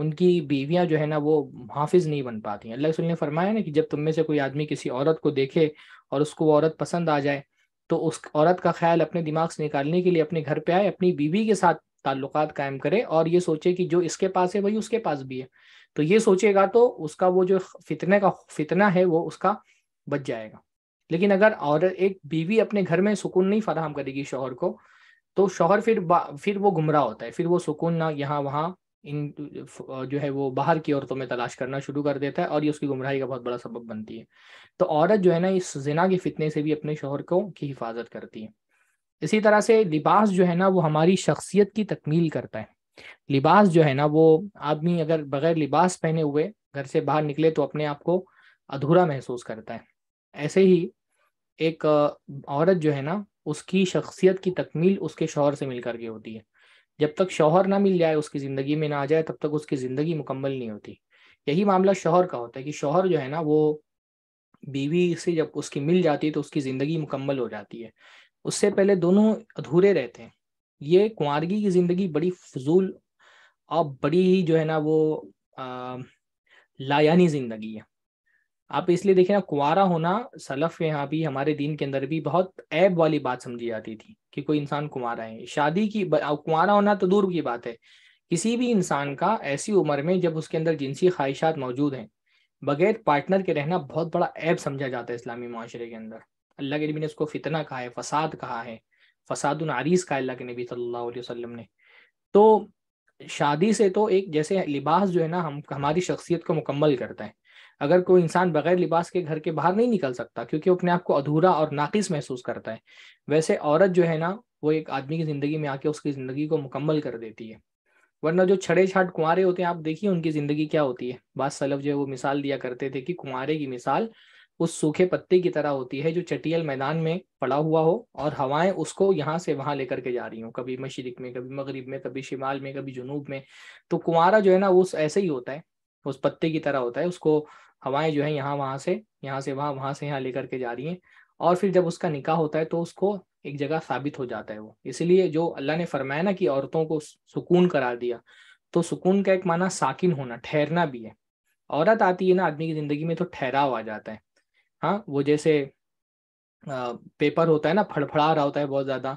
उनकी बीवियां जो है ना वो हाफिज नहीं बन पाती हैं अल्लाह ने फरमाया ना कि जब तुम में से कोई आदमी किसी औरत को देखे और उसको वो औरत पसंद आ जाए तो उस औरत का ख्याल अपने दिमाग से निकालने के लिए अपने घर पे आए अपनी बीवी के साथ ताल्लुक कायम करे और ये सोचे कि जो इसके पास है वही उसके पास भी है तो ये सोचेगा तो उसका वो जो फितने का फितना है वो उसका बच जाएगा लेकिन अगर औरत एक बीवी अपने घर में सुकून नहीं फराहम करेगी शोहर को तो शोहर फिर फिर वो गुमराह होता है फिर वो सुकून ना यहाँ वहाँ इन जो है वो बाहर की औरतों में तलाश करना शुरू कर देता है और ये उसकी गुमराही का बहुत बड़ा सबक बनती है तो औरत जो है ना इस जिना के फितने से भी अपने शोहर को की हिफाजत करती है इसी तरह से लिबास जो है ना वो हमारी शख्सियत की तकमील करता है लिबास जो है ना वो आदमी अगर बगैर लिबास पहने हुए घर से बाहर निकले तो अपने आप को अधूरा महसूस करता है ऐसे ही एक औरत जो है ना उसकी शख्सियत की तकमील उसके शोहर से मिलकर के होती है जब तक शोहर ना मिल जाए उसकी ज़िंदगी में ना आ जाए तब तक उसकी ज़िंदगी मुकम्मल नहीं होती यही मामला शोहर का होता है कि शोहर जो है ना वो बीवी से जब उसकी मिल जाती है तो उसकी ज़िंदगी मुकम्मल हो जाती है उससे पहले दोनों अधूरे रहते हैं ये कुंवारगी की ज़िंदगी बड़ी फजूल और बड़ी ही जो है ना वो अः लायानी ज़िंदगी है आप इसलिए देखिए ना कुआरा होना सलफ यहाँ भी हमारे दीन के अंदर भी बहुत ऐब वाली बात समझी जाती थी कि कोई इंसान कुंवारा है शादी की कुंवारा होना तो दूर की बात है किसी भी इंसान का ऐसी उम्र में जब उसके अंदर जिनसी ख्वाहिशात मौजूद हैं बगैर पार्टनर के रहना बहुत बड़ा ऐब समझा जाता है इस्लामी माशरे के अंदर अल्लाह के नबी ने उसको फितना कहा है फसाद कहा है फसाद आरीस कहा अल्लाह के नबी सल्लल्लाहु अलैहि वसल्लम ने तो शादी से तो एक जैसे लिबास जो है ना हम हमारी शख्सियत को मुकम्मल करता है अगर कोई इंसान बगैर लिबास के घर के बाहर नहीं निकल सकता क्योंकि वो अपने आप को अधूरा और नाकिस महसूस करता है वैसे औरत जो है ना वो एक आदमी की जिंदगी में आके उसकी जिंदगी को मुकम्मल कर देती है वरना जो छड़े छाट कुंवारे होते हैं आप देखिए उनकी जिंदगी क्या होती है बाद सलफ जो है वो मिसाल दिया करते थे कि कुंवारे की मिसाल उस सूखे पत्ते की तरह होती है जो चटियल मैदान में पड़ा हुआ हो और हवाएं उसको यहाँ से वहां लेकर के जा रही हो कभी मशरक में कभी मगरब में कभी शिमाल में कभी जुनूब में तो कुंवरा जो है ना वो ऐसे ही होता है उस पत्ते की तरह होता है उसको हवाएं जो है यहाँ वहां से यहाँ से वहां वहां से यहाँ लेकर के जा रही हैं और फिर जब उसका निकाह होता है तो उसको एक जगह साबित हो जाता है वो इसलिए जो अल्लाह ने फरमाया ना कि औरतों को सुकून करार दिया तो सुकून का एक माना साकिन होना ठहरना भी है औरत आती है ना आदमी की जिंदगी में तो ठहराव आ जाता है हाँ वो जैसे पेपर होता है ना फड़फड़ा रहा होता है बहुत ज्यादा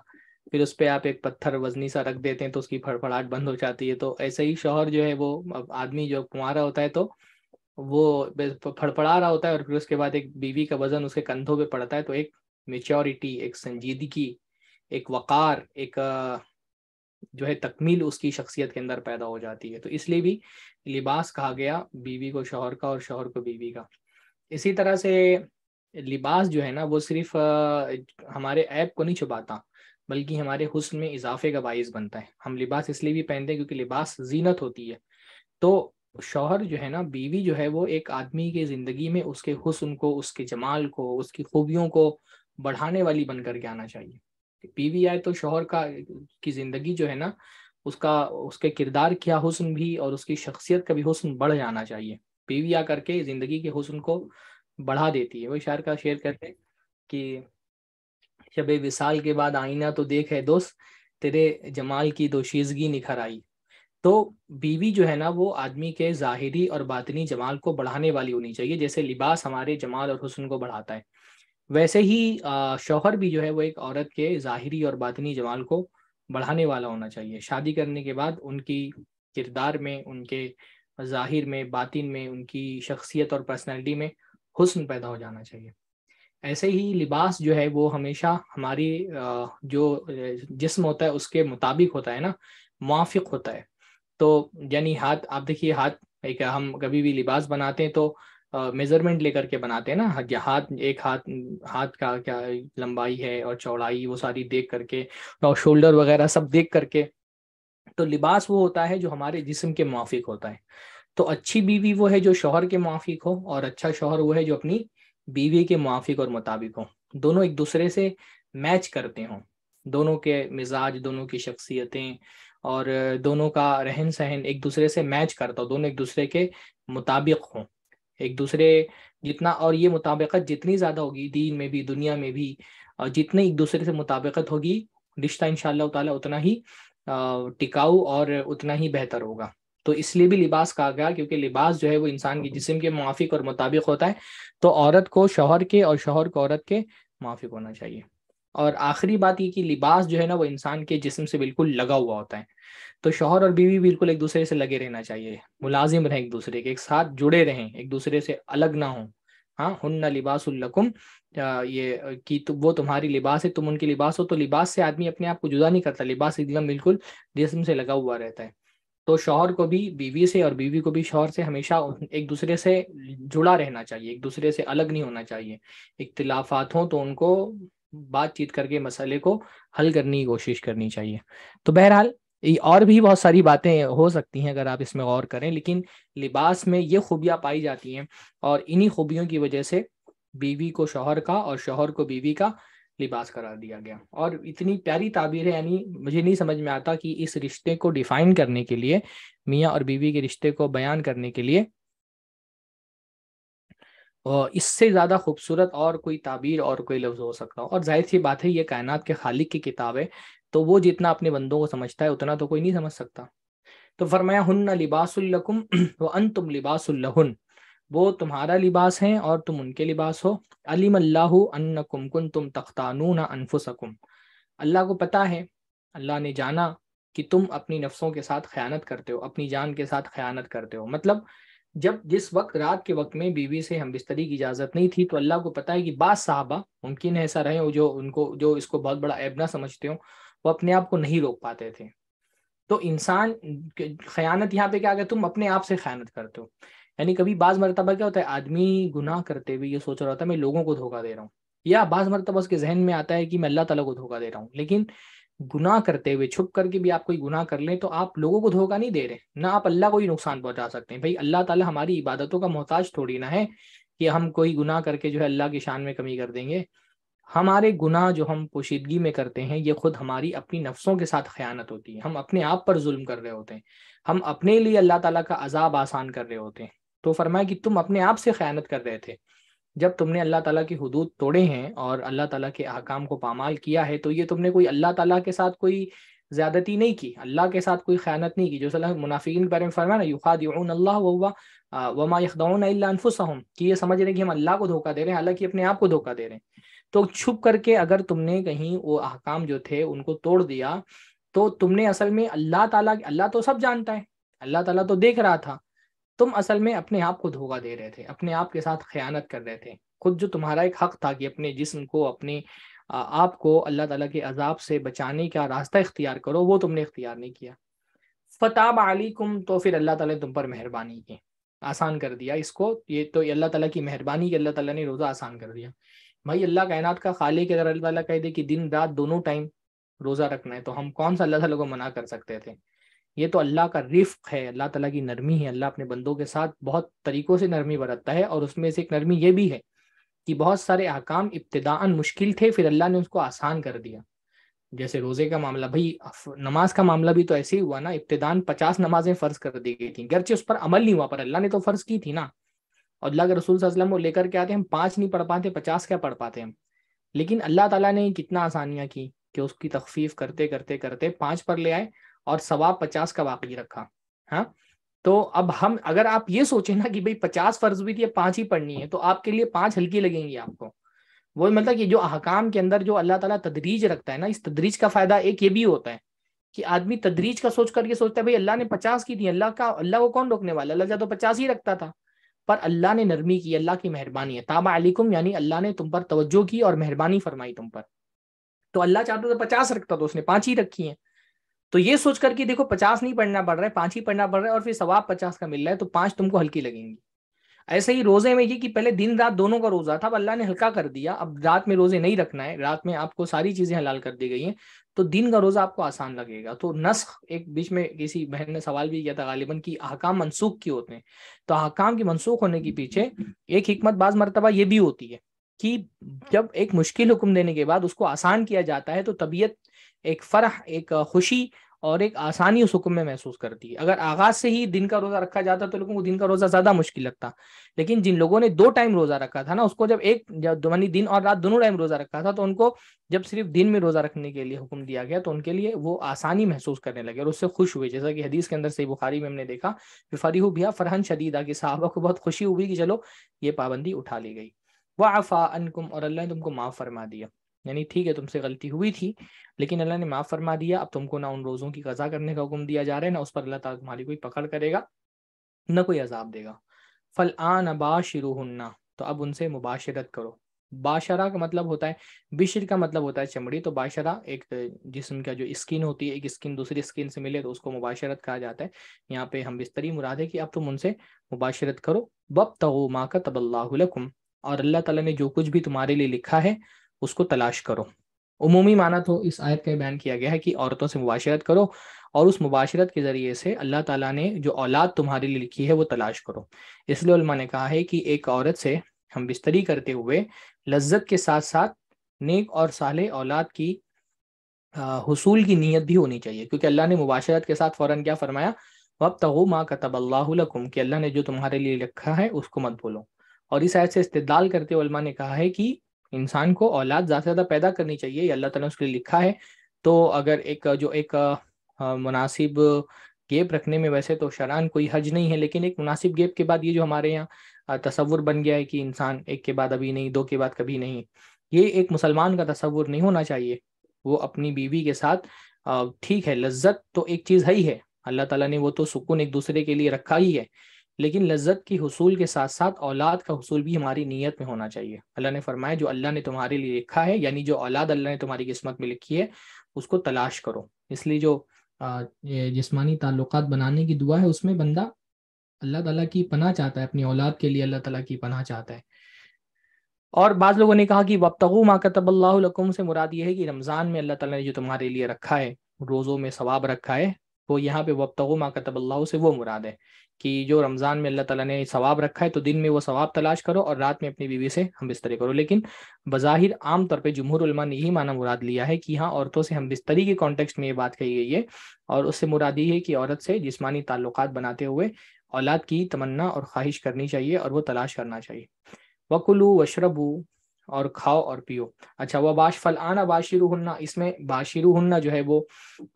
फिर उस पर आप एक पत्थर वजनी सा रख देते हैं तो उसकी फड़फड़ाहट बंद हो जाती है तो ऐसे ही शोहर जो है वो आदमी जो कुंवारा होता है तो वो फड़फड़ा रहा होता है और फिर उसके बाद एक बीवी का वजन उसके कंधों पे पड़ता है तो एक मेच्योरिटी एक संजीदगी एक वक़ार एक जो है तकमील उसकी शख्सियत के अंदर पैदा हो जाती है तो इसलिए भी लिबास कहा गया बीवी को शोहर का और शोहर को बीवी का इसी तरह से लिबास जो है ना वो सिर्फ हमारे ऐप को नहीं छुपाता बल्कि हमारे हुस्न में इजाफे का बायस बनता है हम लिबास इसलिए भी पहनते हैं क्योंकि लिबास जीनत होती है तो शौहर जो है ना बीवी जो है वो एक आदमी के ज़िंदगी में उसके हुस्न को उसके जमाल को उसकी खूबियों को बढ़ाने वाली बन करके आना चाहिए बीवी आए तो शोहर का की ज़िंदगी जो है ना उसका उसके किरदार क्या हुस्न भी और उसकी शख्सियत का भी हुस्न बढ़ जाना चाहिए बीवी आ करके ज़िंदगी के हुस्न को बढ़ा देती है वो शायर का शेयर कहते हैं कि शबे विसाल के बाद आईना तो देख है दोस्त तेरे जमाल की दोशीजगी निखर आई तो बीवी जो है ना वो आदमी के जाहिरी और बातनी जमाल को बढ़ाने वाली होनी चाहिए जैसे लिबास हमारे जमाल और हुसन को बढ़ाता है वैसे ही शौहर भी जो है वो एक औरत के जाहिरी और बातनी जमाल को बढ़ाने वाला होना चाहिए शादी करने के बाद उनकी किरदार में उनके जाहिर में बातिन में उनकी शख्सियत और पर्सनैलिटी में हुसन पैदा हो जाना चाहिए ऐसे ही लिबास जो है वो हमेशा हमारी जो जिस्म होता है उसके मुताबिक होता है ना मुआफिक होता है तो यानी हाथ आप देखिए हाथ एक हम कभी भी लिबास बनाते हैं तो मेजरमेंट लेकर के बनाते हैं ना हाथ एक हाथ हाथ का क्या लंबाई है और चौड़ाई वो सारी देख करके और शोल्डर वगैरह सब देख करके तो लिबास वो होता है जो हमारे जिस्म के मुआफिक होता है तो अच्छी बीवी वो है जो शोहर के मुआफिक हो और अच्छा शोहर वो है जो अपनी बीवी के मुआफिक और मुताबिक हों दोनों एक दूसरे से मैच करते हों दोनों के मिजाज दोनों की शख्सियतें और दोनों का रहन सहन एक दूसरे से मैच करता हो दोनों एक दूसरे के मुताबिक हों एक दूसरे जितना और ये मुताबिकत जितनी ज़्यादा होगी दीन में भी दुनिया में भी और जितने एक दूसरे से मुताबिकत होगी रिश्ता इन ताला उतना ही टिकाऊ और उतना ही बेहतर होगा तो इसलिए भी लिबास कहा गया क्योंकि लिबास जो है वो इंसान के जिसम के मुआफिक और मुताबिक होता है तो औरत को शोहर के और शोहर को औरत के मुआफिक होना चाहिए और आखिरी बात ये कि लिबास जो है ना वो इंसान के जिसम से बिल्कुल लगा हुआ होता है तो शोहर और बीवी बिल्कुल एक दूसरे से लगे रहना चाहिए मुलाजिम रहें एक दूसरे के एक साथ जुड़े रहें एक दूसरे से अलग ना हों हाँ हन्ना उल्लकुम ये कि तु, वो तुम्हारी लिबास है तुम उनके लिबास हो तो लिबास से आदमी अपने आप को जुदा नहीं करता लिबास एकदम बिल्कुल जिसम से लगा हुआ रहता है तो शौहर को भी बीवी से और बीवी को भी शौहर से हमेशा एक दूसरे से जुड़ा रहना चाहिए एक दूसरे से अलग नहीं होना चाहिए इख्तलाफात हों तो उनको बातचीत करके मसले को हल करने की कोशिश करनी चाहिए तो बहरहाल और भी बहुत सारी बातें हो सकती हैं अगर आप इसमें गौर करें लेकिन लिबास में ये खूबियाँ पाई जाती हैं और इन्हीं खूबियों की वजह से बीवी को शौहर का और शौहर को बीवी का लिबास करार दिया गया और इतनी प्यारी ताबीर है यानी मुझे नहीं समझ में आता कि इस रिश्ते को डिफाइन करने के लिए मियाँ और बीवी के रिश्ते को बयान करने के लिए इससे ज़्यादा खूबसूरत और कोई ताबीर और कोई लफ्ज़ हो सकता हो और जाहिर सी बात है ये कायनात के खालिक की किताब है तो वो जितना अपने बंदों को समझता है उतना तो कोई नहीं समझ सकता तो फरमाया हन्ना लिबासुल्लकुम व अन तुम लिबासन वो तुम्हारा लिबास है और तुम उनके लिबास हो अलीम अल्लाह अन्नकुम कुन तुम तख्तानून अनफुसकुम अल्लाह को पता है अल्लाह ने जाना कि तुम अपनी नफ्सों के साथ ख़यानत करते हो अपनी जान के साथ ख़यानत करते हो मतलब जब जिस वक्त रात के वक्त में बीवी से हम बिस्तरी की इजाज़त नहीं थी तो अल्लाह को पता है कि बाद साहबा मुमकिन ऐसा रहे हो जो उनको जो इसको बहुत बड़ा ऐब ना समझते हो वो अपने आप को नहीं रोक पाते थे तो इंसान खयानत यहाँ पे क्या कहते तुम अपने आप से खयानत करते हो यानी कभी बाज मरतबा क्या होता है आदमी गुनाह करते हुए ये सोच रहा होता है मैं लोगों को धोखा दे रहा हूँ या बाज मरतबा उसके जहन में आता है कि मैं अल्लाह तला को धोखा दे रहा हूँ लेकिन गुनाह करते हुए छुप करके भी आप कोई गुनाह कर लें तो आप लोगों को धोखा नहीं दे रहे ना आप अल्लाह को ही नुकसान पहुंचा सकते हैं भाई अल्लाह ताला हमारी इबादतों का मोहताज थोड़ी ना है कि हम कोई गुनाह करके जो है अल्लाह की शान में कमी कर देंगे हमारे गुनाह जो हम पोशीदगी में करते हैं ये खुद हमारी अपनी नफ्सों के साथ खयानत होती है हम अपने आप पर जुल्म कर रहे होते हैं हम अपने लिए अल्लाह तला का अजाब आसान कर रहे होते हैं तो फरमाया कि तुम अपने आप से ख्यानत कर रहे थे जब तुमने अल्लाह ताला की हदूद तोड़े हैं और अल्लाह ताला के अहकाम को पामाल किया है तो ये तुमने कोई अल्लाह ताला के साथ कोई ज्यादती नहीं की अल्लाह के साथ कोई ख्यानत नहीं की जो सल मुनाफिन के बारे में फरमाया ना युखादिउन अल्लाह वा वमा यखदाउन कि ये समझ रहे कि हम अल्लाह को धोखा दे रहे हैं हालांकि अपने आप को धोखा दे रहे हैं तो छुप करके अगर तुमने कहीं वो अहकाम जो थे उनको तोड़ दिया तो तुमने असल में अल्लाह ताला अल्लाह तो सब जानता है अल्लाह ताला तो देख रहा था तुम असल में अपने आप को धोखा दे रहे थे अपने आप के साथ खयानत कर रहे थे खुद जो तुम्हारा एक हक था कि अपने जिस्म को अपने आप को अल्लाह ताला के अजाब से बचाने का रास्ता इख्तियार करो वो तुमने इख्तियार नहीं किया फताब आलिकुम तो फिर अल्लाह ताला ने तुम पर मेहरबानी की आसान कर दिया इसको ये तो अल्लाह ताला की मेहरबानी की अल्लाह ताला ने रोज़ा आसान कर दिया भाई अल्लाह कायनात का खालिक अगर अल्लाह ताला कह दे कि दिन रात दोनों टाइम रोज़ा रखना है तो हम कौन सा अल्लाह ताला को मना कर सकते थे ये तो अल्लाह का रिफ्क है अल्लाह तला की नरमी है अल्लाह अपने बंदों के साथ बहुत तरीक़ों से नरमी बरतता है और उसमें से एक नरमी ये भी है कि बहुत सारे अहकाम इब्तदान मुश्किल थे फिर अल्लाह ने उसको आसान कर दिया जैसे रोज़े का मामला भाई नमाज का मामला भी तो ऐसे ही हुआ ना इब्तदान पचास नमाजें फ़र्ज़ कर दी गई थी गरचे उस पर अमल नहीं हुआ पर अल्लाह ने तो फ़र्ज़ की थी ना और अल्लाह के रसूल वसलम वो लेकर के आते हम पाँच नहीं पढ़ पाते पचास क्या पढ़ पाते हम लेकिन अल्लाह ताला ने कितना आसानियाँ की कि उसकी तखफीफ करते करते करते पाँच पर ले आए और सवा पचास का बाकी रखा हाँ तो अब हम अगर आप ये सोचे ना कि भाई पचास फर्ज भी थी पांच ही पढ़नी है तो आपके लिए पांच हल्की लगेंगी आपको वो मतलब कि जो अहकाम के अंदर जो अल्लाह ताला तदरीज रखता है ना इस तदरीज का फायदा एक ये भी होता है कि आदमी तदरीज का सोच करके सोचता है भाई अल्लाह ने पचास की थी अल्लाह का अल्लाह को कौन रोकने वाला अल्लाह तो पचास ही रखता था पर अल्लाह ने नरमी की अल्लाह की मेहरबानी है ताबा अलिकुम यानी अल्लाह ने तुम पर तवज्जो की और मेहरबानी फरमाई तुम पर तो अल्लाह चाहता था पचास रखता तो उसने पांच ही रखी है तो ये सोच करके देखो पचास नहीं पढ़ना पड़ रहा है पांच ही पढ़ना पड़ रहा है और फिर सवाब पचास का मिल रहा है तो पांच तुमको हल्की लगेंगी ऐसे ही रोजे में ये कि पहले दिन रात दोनों का रोजा था अब अल्लाह ने हल्का कर दिया अब रात में रोजे नहीं रखना है रात में आपको सारी चीजें हलाल कर दी गई हैं तो दिन का रोजा आपको आसान लगेगा तो नस्ख एक बीच में किसी बहन ने सवाल भी किया था गालिबन की अहकाम मनसूख क्यों होते हैं तो अहकाम के मनसूख होने के पीछे एक हमत बाज मरतबा ये भी होती है कि जब एक मुश्किल हुक्म देने के बाद उसको आसान किया जाता है तो तबीयत एक फरह एक खुशी और एक आसानी उस हुक्म में महसूस करती है अगर आगाज से ही दिन का रोजा रखा जाता तो लोगों को दिन का रोजा ज्यादा मुश्किल लगता लेकिन जिन लोगों ने दो टाइम रोजा रखा था ना उसको जब एक जब दिन और रात दोनों टाइम रोजा रखा था तो उनको जब सिर्फ दिन में रोजा रखने के लिए हुक्म दिया गया तो उनके लिए वो आसानी महसूस करने लगे और उससे खुश हुए जैसा कि हदीस के अंदर से बुखारी में हमने देखा फरी भिया फरहन शदीदा कि साहबा को बहुत खुशी हुई कि चलो ये पाबंदी उठा ली गई वह आफा अनकुम और अल्लाह ने तुमको माफ़ फरमा दिया यानी ठीक है तुमसे गलती हुई थी लेकिन अल्लाह ने माफ़ फरमा दिया अब तुमको ना उन रोज़ों की कज़ा करने का हुक्म दिया जा रहा है ना उस पर अल्लाह ताला तुम्हारी कोई पकड़ करेगा न कोई अजाब देगा फल आन बाशिरू तो अब उनसे मुबाशरत करो बाशरा का मतलब होता है बिशर का मतलब होता है चमड़ी तो बाशरा एक जिसम का जो स्किन होती है एक स्किन दूसरी स्किन से मिले तो उसको मुबाशरत कहा जाता है यहाँ पे हम बिस्तरी मुराद है कि अब तुम उनसे मुबाशरत करो बब तो माँ का तबल्लाकुम और अल्लाह तला ने जो कुछ भी तुम्हारे लिए लिखा है उसको तलाश करो उमूमी माना तो इस आयत का बयान किया गया है कि औरतों से मुबाशरत करो और उस मुबाशरत के ज़रिए से अल्लाह ताला ने जो औलाद तुम्हारे लिए लिखी है वो तलाश करो इसलिए ने कहा है कि एक औरत से हम बिस्तरी करते हुए लज्जत के साथ साथ नेक और साले औलाद की हसूल की नीयत भी होनी चाहिए क्योंकि अल्लाह ने मुबाशरत के साथ फ़ौरन क्या फ़रमाया वब तगो माँ कतबल्लाकुम कि अल्लाह ने जो तुम्हारे लिए लिखा है उसको मत बोलो और इस आयत से इस्तेदाल करते हुए ने कहा है कि इंसान को औलाद ज़्यादा से ज़्यादा पैदा करनी चाहिए ये अल्लाह ताला उसके लिए लिखा है तो अगर एक जो एक मुनासिब गेप रखने में वैसे तो शरान कोई हज नहीं है लेकिन एक मुनासिब गेप के बाद ये जो हमारे यहाँ तस्वुर बन गया है कि इंसान एक के बाद अभी नहीं दो के बाद कभी नहीं ये एक मुसलमान का तस्वुर नहीं होना चाहिए वो अपनी बीवी के साथ ठीक है लज्जत तो एक चीज़ है ही है अल्लाह ताला ने वो तो सुकून एक दूसरे के लिए रखा ही है लेकिन लज्जत की हसूल के साथ साथ औलाद का हसूल भी हमारी नीयत में होना चाहिए अल्लाह ने फरमाया जो अल्लाह ने तुम्हारे लिए लिखा है यानी जो औलाद अल्लाह ने तुम्हारी किस्मत में लिखी है उसको तलाश करो इसलिए जो जिसमानी ताल्लुक बनाने की दुआ है उसमें बंदा अल्लाह तला की पना चाहता है अपनी औलाद के लिए अल्लाह तला की पना चाहता है और बाद लोगों ने कहा कि वबतगु माकतबल्लाकुम से मुराद ये है कि रमज़ान में अल्लाह तला ने जो तुम्हारे लिए रखा है रोज़ों में सवाब रखा है वो तो यहाँ पे वबतगो माकतबल्ला से वो मुराद है कि जो रमज़ान में अल्लाह ताला ने सवाब रखा है तो दिन में वो सवाब तलाश करो और रात में अपनी बीवी से हम बिस्तरी करो लेकिन बज़ाहिर आम तौर पे जमहूरमा ने यही माना मुराद लिया है कि हाँ औरतों से हम बिस्तरी के कॉन्टेक्स्ट में ये बात कही गई है और उससे मुराद ये है कि औरत से जिसमानी ताल्लुक बनाते हुए औलाद की तमन्ना और ख्वाहिश करनी चाहिए और वो तलाश करना चाहिए वकुलू वशरबू और खाओ और पियो अच्छा वह बाश फल आना बाशिरु हन्ना इसमें बाशिरु हन्ना जो है वो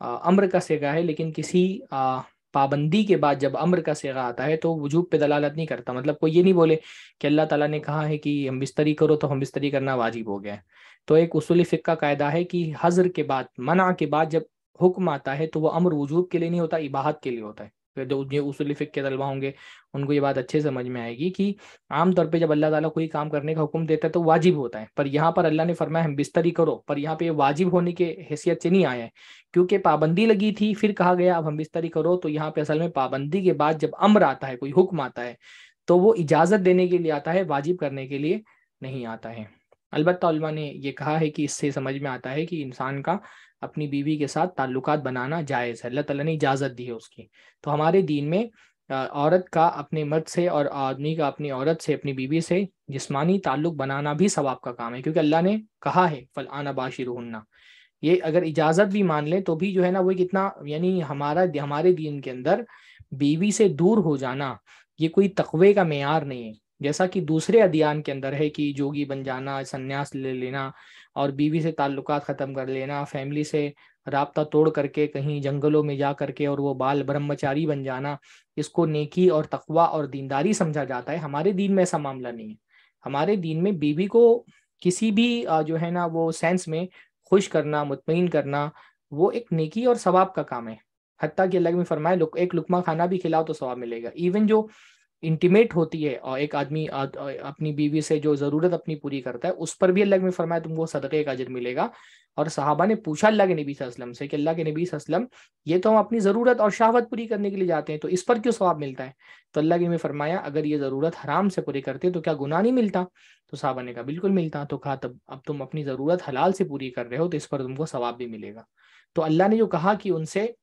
अम्र का सेगा है लेकिन किसी आ, पाबंदी के बाद जब अम्र का सेगा आता है तो वजूब पे दलालत नहीं करता मतलब कोई ये नहीं बोले कि अल्लाह ताला ने कहा है कि हम बिस्तरी करो तो हम बिस्तरी करना वाजिब हो गया है तो एक उसूली फ़िक का कायदा है कि हजर के बाद मना के बाद जब हुक्म आता है तो वह अम्र वजूब के लिए नहीं होता इबाहत के लिए होता है जो जो उसूली फिक के तलबा होंगे उनको ये बात अच्छे समझ में आएगी कि आमतौर पे जब अल्लाह ताला कोई काम करने का हुक्म देता है तो वाजिब होता है पर यहाँ पर अल्लाह ने फरमाया हम बिस्तरी करो पर यहाँ पे ये वाजिब होने के हैसियत से नहीं आया है क्योंकि पाबंदी लगी थी फिर कहा गया अब हम बिस्तरी करो तो यहाँ पे असल में पाबंदी के बाद जब अम्र आता है कोई हुक्म आता है तो वो इजाज़त देने के लिए आता है वाजिब करने के लिए नहीं आता है अलबत्ता ने यह कहा है कि इससे समझ में आता है कि इंसान का अपनी बीवी के साथ ताल्लुकात बनाना जायज़ है अल्लाह ताला ने इजाज़त दी है उसकी तो हमारे दीन में औरत का अपने मर्द से और आदमी का अपनी औरत से अपनी बीवी से जिसमानी ताल्लुक बनाना भी सवाब का काम है क्योंकि अल्लाह ने कहा है फलाना बाशिरहन्ना ये अगर इजाज़त भी मान लें तो भी जो है ना वो कितना यानी हमारा हमारे दीन के अंदर बीवी से दूर हो जाना ये कोई तकवे का मैार नहीं है जैसा कि दूसरे अध्ययन के अंदर है कि जोगी बन जाना संन्यास ले लेना और बीवी से ताल्लुकात ख़त्म कर लेना फैमिली से रबता तोड़ करके कहीं जंगलों में जा करके और वो बाल ब्रह्मचारी बन जाना इसको नेकी और तकवा और दीनदारी समझा जाता है हमारे दीन में ऐसा मामला नहीं है हमारे दीन में बीवी को किसी भी जो है ना वो सेंस में खुश करना मुतमिन करना वो एक नेकी और सवाब का काम है हती कि अलग में फरमाए लुक, एक लुकमा खाना भी खिलाओ तो सवाब मिलेगा इवन जो इंटीमेट होती है और एक आदमी अपनी बीवी से जो जरूरत अपनी पूरी करता है उस पर भी अल्लाह ने फरमाया तुमको सदक़े का अजर मिलेगा और साहबा ने पूछा अल्लाह के नबी असलम से कि अल्लाह के नबी असलम ये तो हम अपनी ज़रूरत और शाहवत पूरी करने के लिए जाते हैं तो इस पर क्यों स्वाब मिलता है तो अल्लाह के ने फरमाया अगर ये ज़रूरत हराम से पूरी करते तो क्या गुना नहीं मिलता तो साहबा ने कहा बिल्कुल मिलता तो कहा तब अब तुम अपनी ज़रूरत हलाल से पूरी कर रहे हो तो इस पर तुमको सवाब भी मिलेगा तो अल्लाह ने जो कहा कि उनसे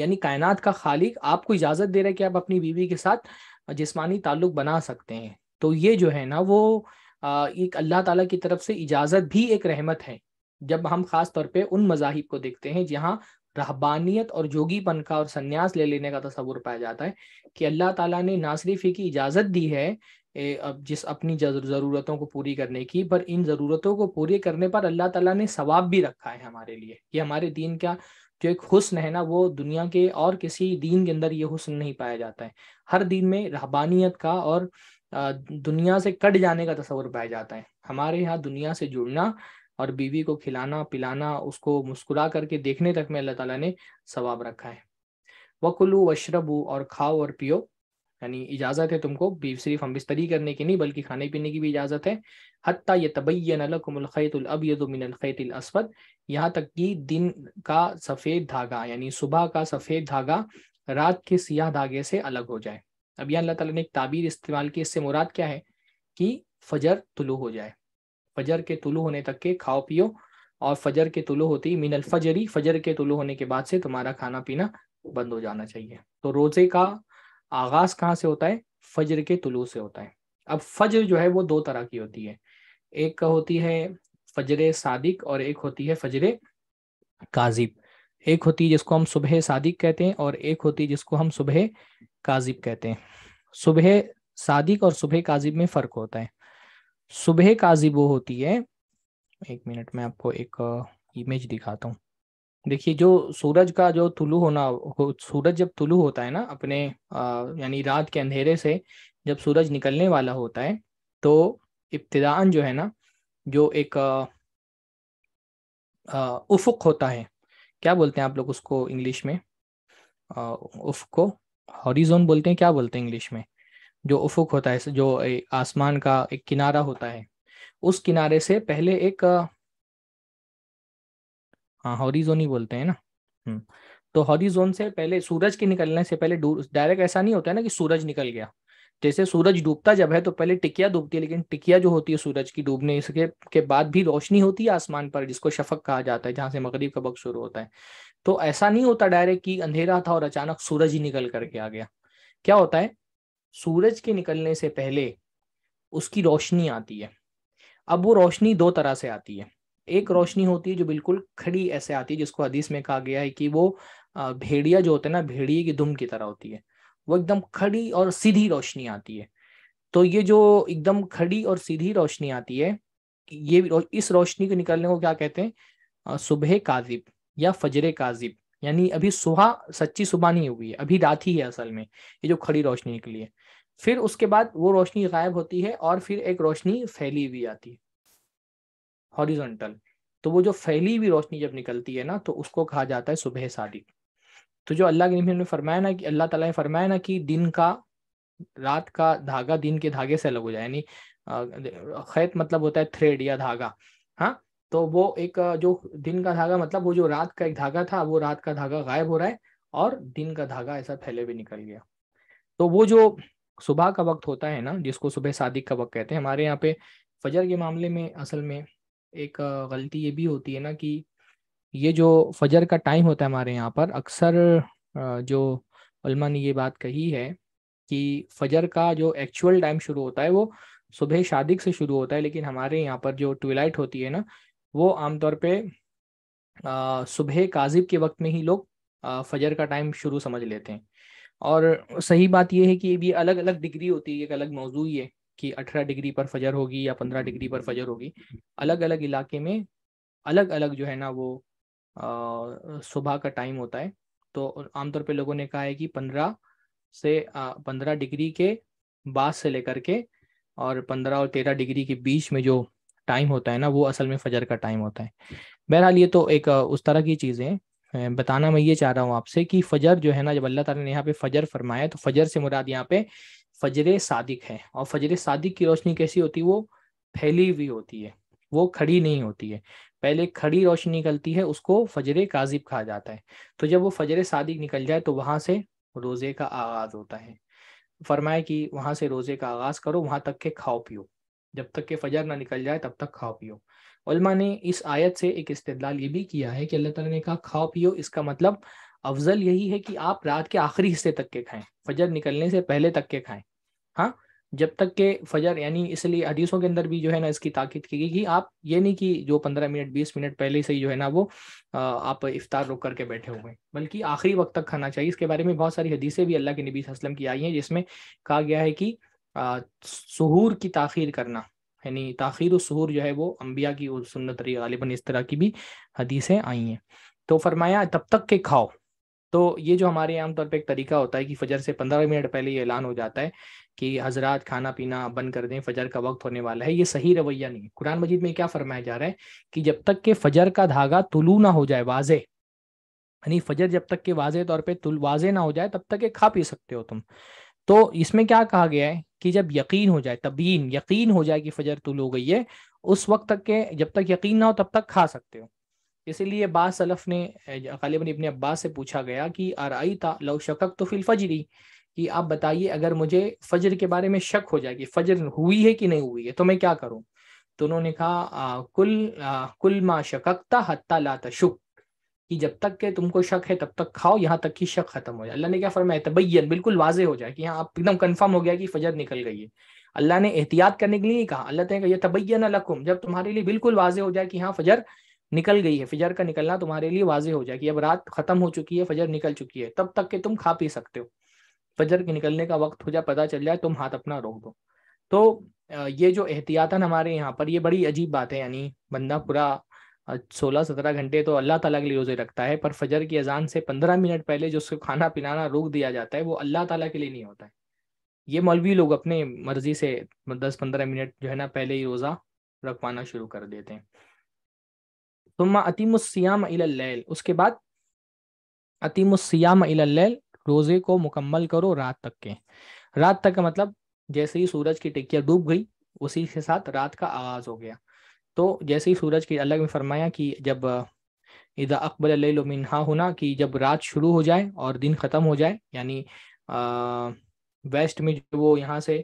यानी कायनात का खालिक आपको इजाज़त दे रहा है कि आप अपनी बीवी के साथ जिसमानी ताल्लुक बना सकते हैं तो ये जो है ना वो एक अल्लाह ताला की तरफ से इजाज़त भी एक रहमत है जब हम ख़ास तौर पे उन मजाहिब को देखते हैं जहाँ रहबानियत और जोगीपन का और संन्यास ले लेने का तस्वुर पाया जाता है कि अल्लाह ताला ने ना सिर्फ की इजाज़त दी है अब जिस अपनी ज़रूरतों को पूरी करने की पर इन ज़रूरतों को पूरी करने पर अल्लाह ताला ने सवाब भी रखा है हमारे लिए ये हमारे दीन का जो एक हुस्न है ना वो दुनिया के और किसी दीन के अंदर ये हुस्न नहीं पाया जाता है हर दीन में रहबानियत का और दुनिया से कट जाने का तस्वर पाया जाता है हमारे यहाँ दुनिया से जुड़ना और बीवी को खिलाना पिलाना उसको मुस्कुरा करके देखने तक में अल्लाह ताला ने सवाब रखा है वकुलू वशरबू और खाओ और पियो यानी इजाजत है तुमको सिर्फ हम बिस्तरी करने की नहीं बल्कि खाने पीने की भी इजाजत है हत्या ये तबैन अलखैतुलअबियतमिनखैतलअसवद यहाँ तक कि दिन का सफ़ेद धागा यानी सुबह का सफ़ेद धागा रात के सियाह धागे से अलग हो जाए अब यह अल्लाह ताला ने एक ताबीर इस्तेमाल की इससे मुराद क्या है कि फजर तुलू हो जाए फजर के तुलू होने तक के खाओ पियो और फजर के तुलू होती मिनल फजरी फजर के तुलू होने के बाद से तुम्हारा खाना पीना बंद हो जाना चाहिए तो रोज़े का आगाज कहाँ से होता है फजर के तुलू से होता है अब फजर जो है वो दो तरह की होती है एक होती है फजर सादिक और एक होती है फजर काजिब एक होती है जिसको हम सुबह सादिक कहते हैं और एक होती है जिसको हम सुबह काजिब कहते हैं सुबह सादिक और सुबह काजिब में फर्क होता है सुबह काजिब वो होती है एक मिनट में आपको एक इमेज दिखाता हूँ देखिए जो सूरज का जो तुलु होना हो, सूरज जब तुलु होता है ना अपने यानी रात के अंधेरे से जब सूरज निकलने वाला होता है तो इब्तदान जो है ना जो एक आ, आ, उफुक होता है क्या बोलते हैं आप लोग उसको इंग्लिश में आ, उफ को हॉरिजोन बोलते हैं क्या बोलते हैं इंग्लिश में जो उफुक होता है जो आसमान का एक किनारा होता है उस किनारे से पहले एक हाँ हॉरिजोन ही बोलते हैं ना हम्म, तो हॉरिजोन से पहले सूरज के निकलने से पहले डायरेक्ट ऐसा नहीं होता है ना कि सूरज निकल गया जैसे सूरज डूबता जब है तो पहले टिकिया डूबती है लेकिन टिकिया जो होती है सूरज की डूबने इसके के बाद भी रोशनी होती है आसमान पर जिसको शफक कहा जाता है जहां से मगरीब का वक्त शुरू होता है तो ऐसा नहीं होता डायरेक्ट कि अंधेरा था और अचानक सूरज ही निकल करके आ गया क्या होता है सूरज के निकलने से पहले उसकी रोशनी आती है अब वो रोशनी दो तरह से आती है एक रोशनी होती है जो बिल्कुल खड़ी ऐसे आती है जिसको हदीस में कहा गया है कि वो भेड़िया जो होता है ना भेड़िए की दुम की तरह होती है वो एकदम खड़ी और सीधी रोशनी आती है तो ये जो एकदम खड़ी और सीधी रोशनी आती है ये इस रोशनी के निकलने को क्या कहते हैं सुबह काजिब या फजर काजिब यानी अभी सुबह सच्ची सुबह नहीं हुई है अभी रात ही है असल में ये जो खड़ी रोशनी निकली है फिर उसके बाद वो रोशनी गायब होती है और फिर एक रोशनी फैली हुई आती है हॉरिजॉन्टल तो वो जो फैली हुई रोशनी जब निकलती है ना तो उसको कहा जाता है सुबह सादिक तो जो अल्लाह के ने फरमाया ना कि अल्लाह ताला ने फरमाया ना कि दिन का रात का धागा दिन के धागे से अलग हो जाए यानी खैत मतलब होता है थ्रेड या धागा हाँ तो वो एक जो दिन का धागा मतलब वो जो रात का एक धागा था वो रात का धागा गायब हो रहा है और दिन का धागा ऐसा फैले हुए निकल गया तो वो जो सुबह का वक्त होता है ना जिसको सुबह सादिक का वक्त कहते हैं हमारे यहाँ पे फजर के मामले में असल में एक गलती ये भी होती है ना कि ये जो फजर का टाइम होता है हमारे यहाँ पर अक्सर जो उलमा ने ये बात कही है कि फजर का जो एक्चुअल टाइम शुरू होता है वो सुबह शादिक से शुरू होता है लेकिन हमारे यहाँ पर जो ट्विलाइट होती है ना वो आमतौर पर सुबह काजिब के वक्त में ही लोग फजर का टाइम शुरू समझ लेते हैं और सही बात यह है कि ये भी अलग अलग डिग्री होती है एक अलग मौजू है कि 18 डिग्री पर फजर होगी या 15 डिग्री पर फजर होगी हम्म। अलग अलग इलाके में अलग अलग जो है ना वो सुबह का टाइम होता है तो आमतौर पे लोगों ने कहा है कि 15 से पंद्रह 15 डिग्री के बाद से लेकर के और 15 और 13 डिग्री के बीच में जो टाइम होता है ना वो असल में फजर का टाइम होता है बहरहाल ये तो एक उस तरह की चीज़ें बताना मैं ये चाह रहा हूँ आपसे कि फजर जो है ना जब अल्लाह ताला ने यहाँ पे फजर फरमाया तो फजर से मुराद यहाँ पे फजर सादिक है और फजर सादिक की रोशनी कैसी होती है वो फैली हुई होती है वो खड़ी नहीं होती है पहले खड़ी रोशनी निकलती है उसको फजर काजिब कहा जाता है तो जब वो फजर सादिक निकल जाए तो वहां से रोजे का आगाज होता है फरमाए कि वहां से रोजे का आगाज करो वहां तक के खाओ पियो जब तक के फजर ना निकल जाए तब तक खाओ पियो उलमा ने इस आयत से एक इस्तेदाल ये भी किया है कि अल्लाह तला ने कहा खाओ पियो इसका मतलब अफजल यही है कि आप रात के आखिरी हिस्से तक के खाएं फजर निकलने से पहले तक के खाएं हाँ जब तक के फजर यानी इसलिए हदीसों के अंदर भी जो है ना इसकी ताकीद की गई कि आप ये नहीं कि जो पंद्रह मिनट बीस मिनट पहले से ही जो है ना वो आप इफ्तार रोक करके बैठे हुए हैं बल्कि आखिरी वक्त तक खाना चाहिए इसके बारे में बहुत सारी हदीसें भी अल्लाह के नबी वसलम की आई हैं जिसमें कहा गया है कि सहूर की ताखिर करना यानी ताखिर सहूर जो है वो अम्बिया की सुन्नत गालिबा इस तरह की भी हदीसें आई हैं तो फरमाया तब तक के खाओ तो ये जो हमारे आमतौर पर एक तरीका होता है कि फजर से पंद्रह मिनट पहले ये ऐलान हो जाता है कि हजरात खाना पीना बंद कर दें फजर का वक्त होने वाला है ये सही रवैया नहीं है कुरान मजीद में क्या फरमाया जा रहा है कि जब तक के फजर का धागा तुलू ना हो जाए वाजे यानी फजर जब तक के वाजे तौर पर तुल वाजे ना हो जाए तब तक ये खा पी सकते हो तुम तो इसमें क्या कहा गया है कि जब यकीन हो जाए तबीन यकीन हो जाए कि फजर तुल हो गई है उस वक्त तक के जब तक यकीन ना हो तब तक खा सकते हो इसीलिए बाफ ने गालिबन इबन अब्बास से पूछा गया कि आई था लव शकक तो फिल फजरी कि आप बताइए अगर मुझे फजर के बारे में शक हो जाएगी फजर हुई है कि नहीं हुई है तो मैं क्या करूं तो उन्होंने कहा कुल आ, कुल मा शकता हत्ता ला तशुक कि जब तक के तुमको शक है तब तक खाओ यहाँ तक कि शक खत्म हो जाए अल्लाह ने क्या फरमाया तबैयन बिल्कुल वाजे हो जाए कि यहाँ आप एकदम कंफर्म हो गया कि फजर निकल गई है अल्लाह ने एहतियात करने के लिए ही कहा अल्लाह ने कहा तबैयन लकुम जब तुम्हारे लिए बिल्कुल वाजे हो जाए कि हाँ फजर निकल गई है फजर का निकलना तुम्हारे लिए वाजे हो जाए कि अब रात खत्म हो चुकी है फजर निकल चुकी है तब तक के तुम खा पी सकते हो फजर के निकलने का वक्त हो जाए पता चल जाए तुम हाथ अपना रोक दो तो ये जो एहतियातन हमारे यहाँ पर ये बड़ी अजीब बात है यानी बंदा पूरा सोलह सत्रह घंटे तो अल्लाह ताला के लिए रोजे रखता है पर फजर की अजान से पंद्रह मिनट पहले जो उसको खाना पिलाना रोक दिया जाता है वो अल्लाह ताला के लिए नहीं होता है ये मौलवी लोग अपने मर्जी से दस पंद्रह मिनट जो है ना पहले ही रोज़ा रखवाना शुरू कर देते हैं तो अतीमस्याम अतिमुसयाम उसके बाद अतीमस्याम अतिमुसयाम रोजे को मुकम्मल करो रात तक के रात तक का मतलब जैसे ही सूरज की टिकिया डूब गई उसी के साथ रात का आगाज हो गया तो जैसे ही सूरज की अलग ने फरमाया कि जब इदा अकबर मिनहा होना कि जब रात शुरू हो जाए और दिन ख़त्म हो जाए यानी वेस्ट में जो वो यहाँ से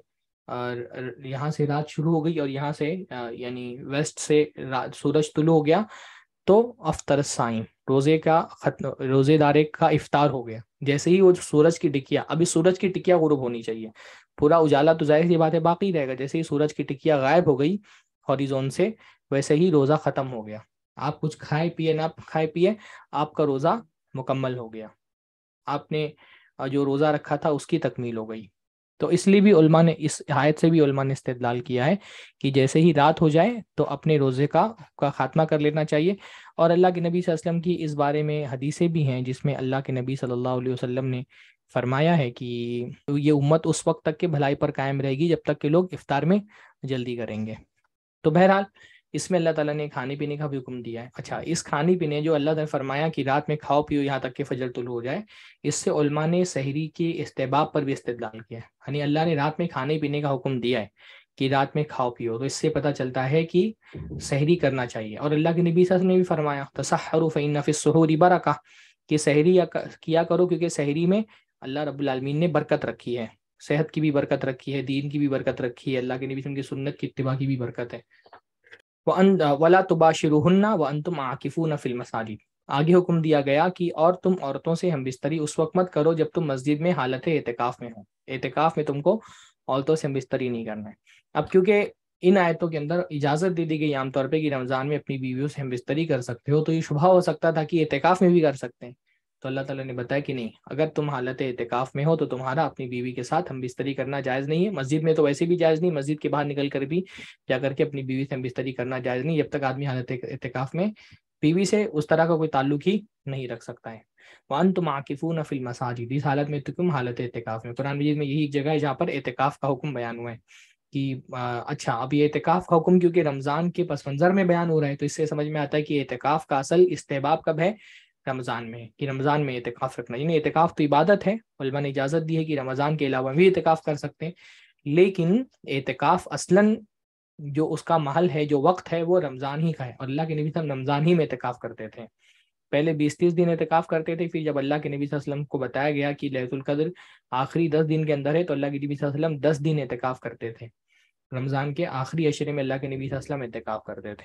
यहाँ से रात शुरू हो गई और यहाँ से यानी वेस्ट से सूरज तुलू हो गया तो अफ्तर साइम रोजे का खत्म रोजेदारे का इफ्तार हो गया जैसे ही वो सूरज की टिकिया अभी सूरज की टिकिया गुरुब होनी चाहिए पूरा उजाला तो जाहिर सी बात है बाकी रहेगा जैसे ही सूरज की टिकिया गायब हो गई हॉरिजोन से वैसे ही रोजा खत्म हो गया आप कुछ खाए पिए ना खाए पिए आपका रोजा मुकम्मल हो गया आपने जो रोजा रखा था उसकी तकमील हो गई तो इसलिए भी उल्मा ने इस आयत से भी उल्मा ने इस्तेदलाल किया है कि जैसे ही रात हो जाए तो अपने रोज़े का का खात्मा कर लेना चाहिए और अल्लाह के नबी वसल्लम की इस बारे में हदीसें भी हैं जिसमें अल्लाह के नबी सल्लल्लाहु अलैहि वसल्लम ने फरमाया है कि ये उम्मत उस वक्त तक के भलाई पर कायम रहेगी जब तक के लोग इफ्तार में जल्दी करेंगे तो बहरहाल इसमें अल्लाह ताला ने खाने पीने का भी हुक्म दिया है अच्छा इस खाने पीने जो अल्लाह ने फरमाया कि रात में खाओ पियो यहाँ तक के फजर तुल हो जाए इससे उलमा ने सहरी के इस्तेबाब पर भी इस्तेदाल किया है यानी अल्लाह ने रात में खाने पीने का हुक्म दिया है कि रात में खाओ पियो तो इससे पता चलता है कि सहरी करना चाहिए और अल्लाह के नबी ने भी फरमाया तसहरु फ़ैन बरा कहा कि सहरी किया करो क्योंकि सहरी में अल्लाह रबालमीन ने बरकत रखी है सेहत की भी बरकत रखी है दीन की भी बरकत रखी है अल्लाह के नबी की सुन्नत की इतबा की भी बरकत है वला तुबा शुरुन्ना व अंतुम आकिफू न मसाजिद आगे हुक्म दिया गया कि और तुम औरतों से हम बिस्तरी उस वक्त मत करो जब तुम मस्जिद में हालत एहतिकाफ में हो एहतिकाफ में तुमको औरतों से हम बिस्तरी नहीं करना है अब क्योंकि इन आयतों के अंदर इजाजत दे दी गई आमतौर पर कि रमजान में अपनी बीवियों से हम बिस्तरी कर सकते हो तो ये शुभा हो सकता था कि एहतिकाफ में भी कर सकते हैं तो अल्लाह ताला ने बताया कि नहीं अगर तुम हालत एहतिकाफ में हो तो तुम्हारा अपनी बीवी के साथ हम बिस्तरी करना जायज़ नहीं है मस्जिद में तो वैसे भी जायज़ नहीं मस्जिद के बाहर निकल कर भी जा करके अपनी बीवी से हम बिस्तरी करना जायज़ नहीं जब तक आदमी हालत एहतिकाफ में बीवी से उस तरह का कोई ताल्लुक ही नहीं रख सकता है वन तुम आकिफू फिल मसाजिद इस हालत में तुम हालत एहतिकाफ में कुरान मजीद में यही जगह है जहाँ पर एहतिकाफ का हुक्म बयान हुआ है कि आ, अच्छा अब ये एहतिकाफ का हुक्म क्योंकि रमज़ान के पस मंज़र में बयान हो रहा है तो इससे समझ में आता है कि एहतिकाफ का असल इस्तेबाब कब है रमज़ान में कि रमज़ान में एहतिकाफ़ रखना यानी एहतिकाफ़ तो इबादत है वलमा ने इजाज़त दी है कि रमज़ान के अलावा भी एहतिकाफ़ कर सकते हैं लेकिन एहतिकाफ़ असलन जो उसका महल है जो वक्त है वो रमज़ान ही का है और अल्लाह के नबी सब रमज़ान ही में एहतिकाफ़ करते थे पहले बीस तीस दिन एहतिकाफ़ करते थे फिर जब अल्लाह के नबी वसल्लम को बताया गया कि लहतुल्कद्र आखिरी दस दिन के अंदर है तो अल्लाह के नबी वसल्लम दस दिन एहतिकाफ़ करते थे रमज़ान के आखिरी अशरे में अल्लाह के नबी वसल्लम एहतिकाफ़ करते थे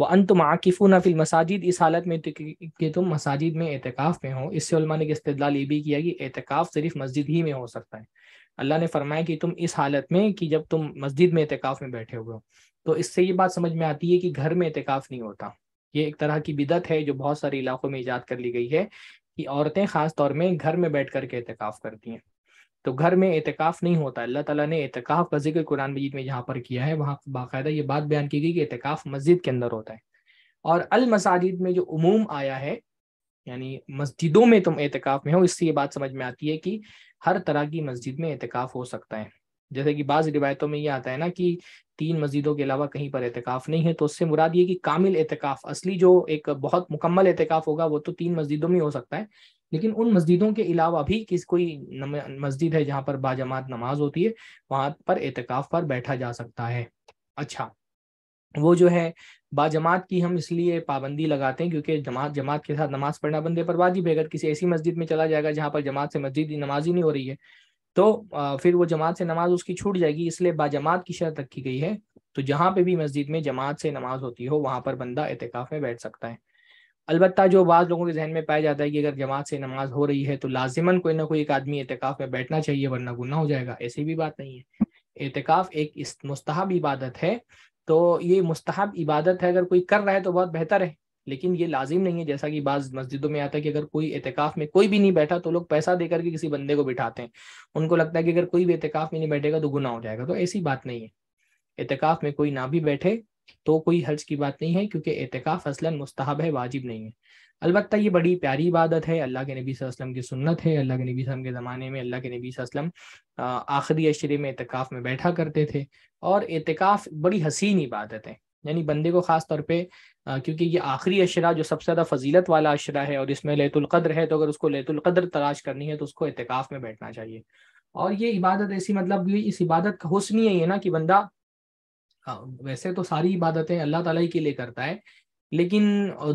वह अंतम आकिफ़ून फिल मसाजिद इस हालत में तो कि तुम मसाजिद में एहतिकाफ़ में हो इससे ने इस्तलाल ये भी किया कि एहतिकाफ़ सिर्फ मस्जिद ही में हो सकता है अल्लाह ने फरमाया कि तुम इस हालत में कि जब तुम मस्जिद में एहतिकाफ़ में बैठे हुए हो तो इससे ये बात समझ में आती है कि घर में एहतिकाफ़ नहीं होता ये एक तरह की बिदत है जो बहुत सारे इलाकों में ईजाद कर ली गई है कि औरतें ख़ास तौर में घर में बैठ करके एहतिकाफ़ करती हैं तो घर में एहतिकाफ नहीं होता अल्लाह ताला ने एहतिकाफ का जिक्र कुरान मजीद में यहाँ पर किया है वहाँ बाकायदा ये बात बयान की गई कि एहतिकाफ मस्जिद के अंदर होता है और अल मसाजिद में जो उमूम आया है यानी मस्जिदों में तुम एहतिकाफ में हो इससे ये बात समझ में आती है कि हर तरह की मस्जिद में एहतिकाफ हो सकता है जैसे कि बाज़ रिवायतों में ये आता है ना कि तीन मस्जिदों के अलावा कहीं पर एहतिकाफ नहीं है तो उससे मुराद ये कि कामिल एहतिकाफ असली जो एक बहुत मुकम्मल एहतिकाफ होगा वो तो तीन मस्जिदों में हो सकता है लेकिन उन मस्जिदों के अलावा भी किस कोई मस्जिद है जहाँ पर बाजमात नमाज होती है वहाँ पर एतकाफ पर बैठा जा सकता है अच्छा वो जो है बाजमात की हम इसलिए पाबंदी लगाते हैं क्योंकि जमात जमात के साथ नमाज पढ़ना बंदे पर वाजिब है अगर किसी ऐसी मस्जिद में चला जाएगा जहाँ पर जमात से मस्जिद नमाज ही नहीं हो रही है तो फिर वो जमात से नमाज उसकी छूट जाएगी इसलिए बाजमात की शर्त रखी गई है तो जहाँ पे भी मस्जिद में जमात से नमाज होती हो वहाँ पर बंदा एहतिकाफ में बैठ सकता है अलबत् जो बाज़ लोगों के जहन में पाया जाता है कि अगर जमात से नमाज हो रही है तो लाजिमन कोई ना कोई एक आदमी एहतिकाफ में बैठना चाहिए वरना गुना हो जाएगा ऐसी भी बात नहीं है एहतिकाफ एक मुस्तहब इबादत है तो ये मुस्तहब इबादत है अगर कोई कर रहा है तो बहुत बेहतर है लेकिन ये लाजिम नहीं है जैसा कि बाज़ मस्जिदों में आता है कि अगर कोई एहतिकाफ में कोई भी नहीं बैठा तो लोग पैसा देकर के किसी बंदे को बिठाते हैं उनको लगता है कि अगर कोई भी एहतिकाफ में नहीं बैठेगा तो गुना हो जाएगा तो ऐसी बात नहीं है एहतिकाफ में कोई ना भी बैठे तो कोई हर्ज की बात नहीं है क्योंकि एहतिकाफ असलन मुस्तहब है वाजिब नहीं है अलबत्त ये बड़ी प्यारी इबादत है अल्लाह के नबी वसल्लम की सुन्नत है अल्लाह के नबी वसल्लम के ज़माने में अल्लाह के नबी वसल्लम आखिरी अशरे में एहतिकाफ में बैठा करते थे और एहतिकाफ बड़ी हसीन इबादत है यानी बंदे को ख़ास तौर पे आ, क्योंकि ये आखिरी अशरा जो सबसे ज़्यादा फजीलत वाला अशरा है और इसमें लेतुल्क़द्र है तो अगर उसको लहतुल्क़द्र तलाश करनी है तो उसको एहतिकाफ में बैठना चाहिए और ये इबादत ऐसी मतलब इस इबादत का हुस्न ही है ना कि बंदा हाँ, वैसे तो सारी इबादतें अल्लाह ताला ही के लिए करता है लेकिन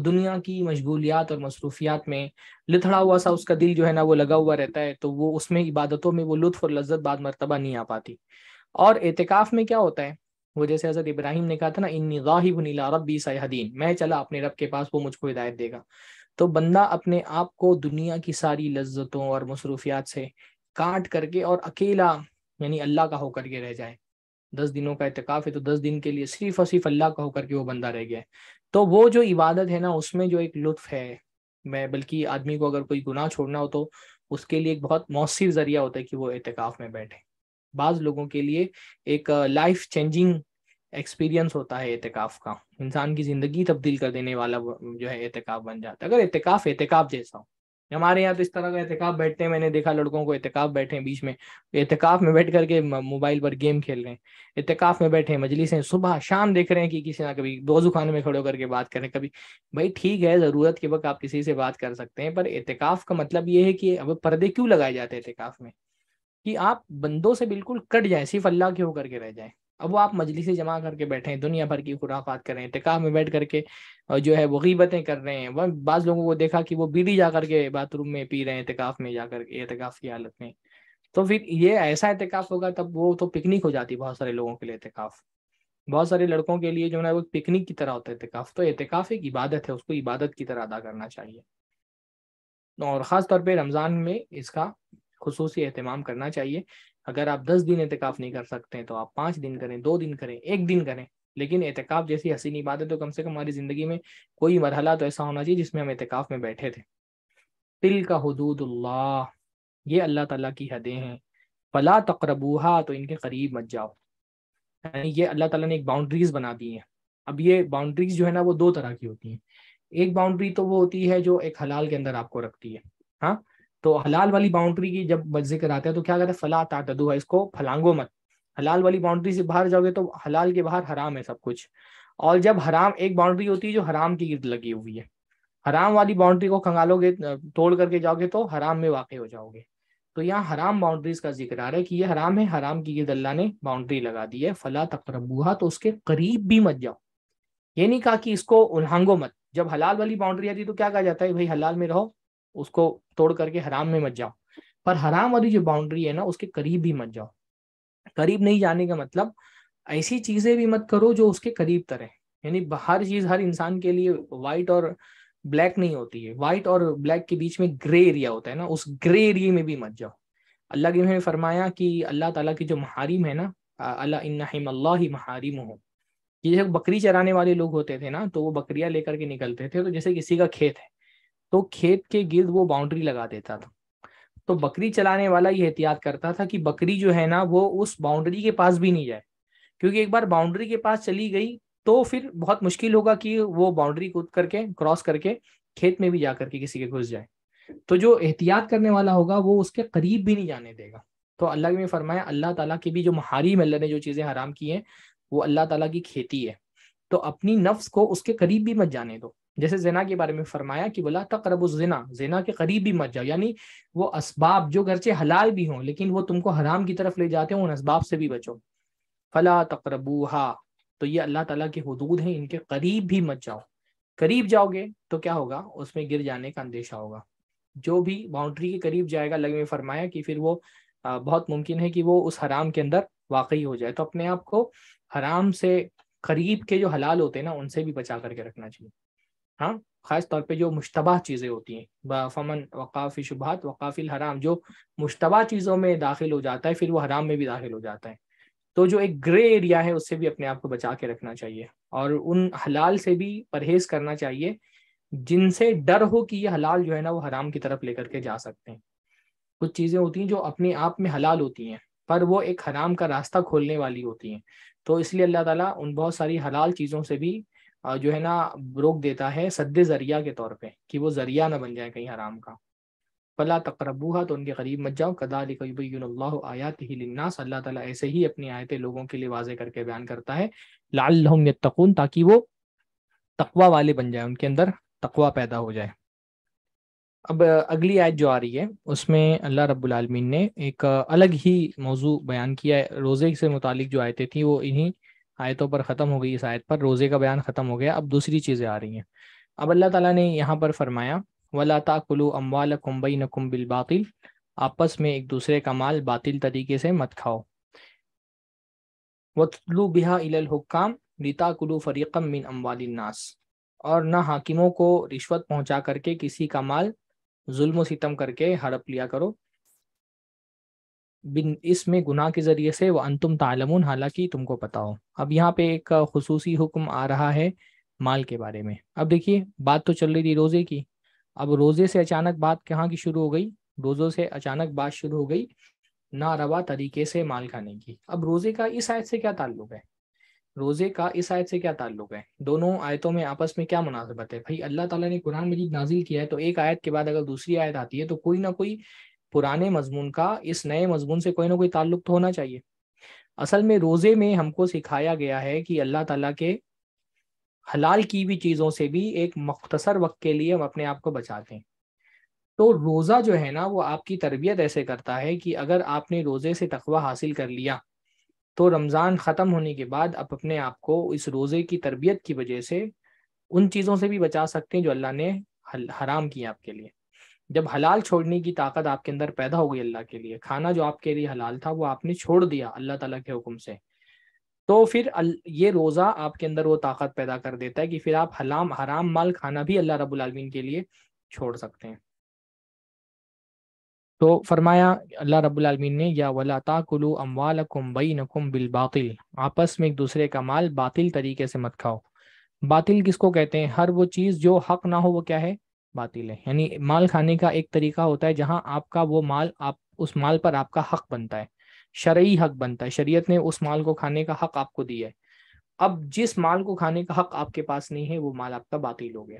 दुनिया की मशगूलियात और मसरूफियात में लिथड़ा हुआ सा उसका दिल जो है ना वो लगा हुआ रहता है तो वो उसमें इबादतों में वो लुत्फ और लज्जत बाद मरतबा नहीं आ पाती और एहतिकाफ में क्या होता है वो जैसे हजरत इब्राहिम ने कहा था ना इन गाहिब नीला रबी सयादीन मैं चला अपने रब के पास वो मुझको हिदायत देगा तो बंदा अपने आप को दुनिया की सारी लज्जतों और मसरूफियात से काट करके और अकेला यानी अल्लाह का होकर के रह जाए दस दिनों का इतकाफ है तो दस दिन के लिए सिर्फ और सिर्फ अल्लाह का होकर के वो बंदा रह गया है तो वो जो इबादत है ना उसमें जो एक लुत्फ है मैं बल्कि आदमी को अगर कोई गुनाह छोड़ना हो तो उसके लिए एक बहुत मौसर जरिया होता है कि वो एहतिकाफ में बैठे बाज़ लोगों के लिए एक लाइफ चेंजिंग एक्सपीरियंस होता है एहतिकाफ का इंसान की ज़िंदगी तब्दील कर देने वाला जो है एहतिकाफ बन जाता है अगर एहतिकाफ एहतिकाफ जैसा हो हमारे यहाँ तो इस तरह का एहतिकाफ बैठते हैं मैंने देखा लड़कों को एहतिकाफ बैठे हैं बीच में एहतिकाफ में बैठ करके मोबाइल पर गेम खेल रहे हैं एहतिकाफ में बैठे हैं मजलिस हैं सुबह शाम देख रहे हैं कि किसी ना कभी दो खाने में खड़े होकर के बात करें कभी भाई ठीक है ज़रूरत के वक्त आप किसी से बात कर सकते हैं पर एहतिकाफ का मतलब ये है कि अब पर्दे क्यों लगाए जाते हैं एहतिकाफ में कि आप बंदों से बिल्कुल कट जाए सिर्फ अल्लाह के होकर के रह जाए अब वो आप मजलिस जमा करके बैठे हैं दुनिया भर की खुराफात कर रहे हैं टिकाह में बैठ करके जो है वो गीबतें कर रहे हैं वह बाज लोगों को देखा कि वो बीड़ी जा करके बाथरूम में पी रहे हैं इतिकाफ में जा करके एहतिकाफ की हालत में तो फिर ये ऐसा एहतिकाफ होगा तब वो तो पिकनिक हो जाती बहुत सारे लोगों के लिए एहतिकाफ बहुत सारे लड़कों के लिए जो है वो पिकनिक की तरह होता है एहतिकाफ तो एहतिकाफ एक इबादत है उसको इबादत की तरह अदा करना चाहिए और ख़ास तौर पर रमज़ान में इसका खसूसी अहतमाम करना चाहिए अगर आप दस दिन एहतिकाफ नहीं कर सकते तो आप पाँच दिन करें दो दिन करें एक दिन करें लेकिन एहतिकाफ जैसी हसीन इबादत तो कम से कम हमारी ज़िंदगी में कोई मरहला तो ऐसा होना चाहिए जिसमें हम एहतिकाफ में बैठे थे तिल का हदूदुल्ला ये अल्लाह ताला की हदें हैं फला तकरबूहा तो इनके करीब मत जाओ यानी ये अल्लाह ताला ने एक बाउंड्रीज बना दी हैं अब ये बाउंड्रीज जो है ना वो दो तरह की होती हैं एक बाउंड्री तो वो होती है जो एक हलाल के अंदर आपको रखती है हाँ तो हलाल वाली बाउंड्री की जब जिक्र आता है तो क्या कहते हैं फला है इसको फलांगो मत हलाल वाली बाउंड्री से बाहर जाओगे तो हलाल के बाहर हराम है सब कुछ और जब हराम एक बाउंड्री होती है जो हराम की गिर्द लगी हुई है हराम वाली बाउंड्री को खंगालोगे तोड़ करके जाओगे तो हराम में वाकई हो जाओगे तो यहाँ हराम बाउंड्रीज का जिक्र आ रहा है कि ये हराम है हराम की गिर्द अल्लाह ने बाउंड्री लगा दी है फला तकरबूहा तो उसके करीब भी मत जाओ ये नहीं कहा कि इसको उल्हांगो मत जब हलाल वाली बाउंड्री आती है तो क्या कहा जाता है भाई हलाल में रहो उसको तोड़ करके हराम में मत जाओ पर हराम वाली जो बाउंड्री है ना उसके करीब भी मत जाओ करीब नहीं जाने का मतलब ऐसी चीजें भी मत करो जो उसके करीब तरह यानी हर चीज हर इंसान के लिए वाइट और ब्लैक नहीं होती है वाइट और ब्लैक के बीच में ग्रे एरिया होता है ना उस ग्रे एरिए में भी मत जाओ अल्लाह के ने फरमाया कि अल्लाह ताला की जो महारिम है ना अल्लाह अल्लाह ही महारिम हो ये जैसे बकरी चराने वाले लोग होते थे ना तो वो बकरियां लेकर के निकलते थे तो जैसे किसी का खेत है तो खेत के गिर्द वो बाउंड्री लगा देता था तो बकरी चलाने वाला ये एहतियात करता था कि बकरी जो है ना वो उस बाउंड्री के पास भी नहीं जाए क्योंकि एक बार बाउंड्री के पास चली गई तो फिर बहुत मुश्किल होगा कि वो बाउंड्री कूद करके क्रॉस करके खेत में भी जा करके किसी के घुस जाए तो जो एहतियात करने वाला होगा वो उसके करीब भी नहीं जाने देगा तो अल्लाह ने फरमाया अल्लाह ताला की भी जो महारी मल्ला ने जो चीज़ें हराम की हैं वो अल्लाह ताला की खेती है तो अपनी नफ्स को उसके करीब भी मत जाने दो जैसे जना के बारे में फरमाया कि बोला तकरब जना जिना के करीब भी मत जाओ यानी वो इसबाब जो घर से हलाल भी हों लेकिन वो तुमको हराम की तरफ ले जाते हो उन इसबाब से भी बचो फला हा तो ये अल्लाह तला के हदूद हैं इनके करीब भी मत जाओ करीब जाओगे तो क्या होगा उसमें गिर जाने का अंदेशा होगा जो भी बाउंड्री के करीब जाएगा लगे में फरमाया कि फिर वो बहुत मुमकिन है कि वो उस हराम के अंदर वाकई हो जाए तो अपने आप को हराम से करीब के जो हलाल होते हैं ना उनसे भी बचा करके रखना चाहिए हाँ खास तौर पे जो मुशतबा चीज़ें होती हैं फमन वक़ाफ़ी शुभात वक़ाफ़िल हराम जो मुशतबा चीज़ों में दाखिल हो जाता है फिर वो हराम में भी दाखिल हो जाता है तो जो एक ग्रे एरिया है उससे भी अपने आप को बचा के रखना चाहिए और उन हलाल से भी परहेज करना चाहिए जिनसे डर हो कि ये हलाल जो है ना वो हराम की तरफ लेकर के जा सकते हैं कुछ चीज़ें होती हैं जो अपने आप में हलाल होती हैं पर वो एक हराम का रास्ता खोलने वाली होती हैं तो इसलिए अल्लाह ताला उन बहुत सारी हलाल चीज़ों से भी जो है ना रोक देता है सद्दे जरिया के तौर पे कि वो जरिया ना बन जाए कहीं हराम का फला तकरबूहा तो उनके करीब मत जाओ कदालिकबीनल्ला आयात ही लिन्नास अल्लाह ताला ऐसे ही अपनी आयतें लोगों के लिए वाजे करके बयान करता है लाल तकून ताकि वो तकवा वाले बन जाए उनके अंदर तकवा पैदा हो जाए अब अगली आयत जो आ रही है उसमें अल्लाह रब्बुल आलमीन ने एक अलग ही मौजू बयान किया है रोज़े से मुतालिक जो आयतें थी वो इन्हीं आयतों पर ख़त्म हो गई इस आयत पर रोज़े का बयान ख़त्म हो गया अब दूसरी चीज़ें आ रही हैं अब अल्लाह ताला ने यहाँ पर फरमाया वला ताकुलू अम्वाल कुम्बई नकुम बिल बातिल आपस में एक दूसरे का माल बातिल तरीके से मत खाओ वतलू बिहा इलहकाम कुलू फरीकम मिन अम्वालनास और न हाकिमों को रिश्वत पहुंचा करके किसी का माल जुल्म सितम करके हड़प लिया करो बिन इसमें गुनाह के ज़रिए से वह अंतुम तालमून हालांकि तुमको पता हो अब यहाँ पे एक खसूसी हुक्म आ रहा है माल के बारे में अब देखिए बात तो चल रही थी रोज़े की अब रोज़े से अचानक बात कहाँ की शुरू हो गई रोज़ों से अचानक बात शुरू हो गई नारवा तरीके से माल खाने की अब रोज़े का इस आयत से क्या ताल्लुक है रोज़े का इस आयत से क्या ताल्लुक है दोनों आयतों में आपस में क्या मुनासिबत है भाई अल्लाह ताला ने कुरान मजीद नाजिल किया है तो एक आयत के बाद अगर दूसरी आयत आती है तो कोई ना कोई पुराने मजमून का इस नए मजमून से कोई ना कोई ताल्लुक तो होना चाहिए असल में रोज़े में हमको सिखाया गया है कि अल्लाह ताला के हलाल की भी चीज़ों से भी एक मख्तसर वक्त के लिए हम अपने आप को बचाते हैं तो रोज़ा जो है ना वो आपकी तरबियत ऐसे करता है कि अगर आपने रोज़े से तकवा हासिल कर लिया तो रमज़ान ख़त्म होने के बाद आप अपने आप को इस रोज़े की तरबियत की वजह से उन चीज़ों से भी बचा सकते हैं जो अल्लाह ने हराम किया आपके लिए जब हलाल छोड़ने की ताकत आपके अंदर पैदा हो गई अल्लाह के लिए खाना जो आपके लिए हलाल था वो आपने छोड़ दिया अल्लाह ताला के हुक्म से तो फिर ये रोज़ा आपके अंदर वो ताकत पैदा कर देता है कि फिर आप हलाम हराम माल खाना भी अल्लाह रब्बुल आलमीन के लिए छोड़ सकते हैं तो फरमाया अल्लाह रब्बुल आलमीन ने या वला ताकुलु अमवालकुम बैनकुम बिल बातिल आपस में एक दूसरे का माल बातिल तरीके से मत खाओ बातिल किसको कहते हैं हर वो चीज़ जो हक ना हो वो क्या है बातिल है यानी माल खाने का एक तरीका होता है जहां आपका वो माल आप उस माल पर आपका हक बनता है शरयी हक बनता है शरीयत ने उस माल को खाने का हक आपको दिया है अब जिस माल को खाने का हक आपके पास नहीं है वो माल आपका बातिल हो गया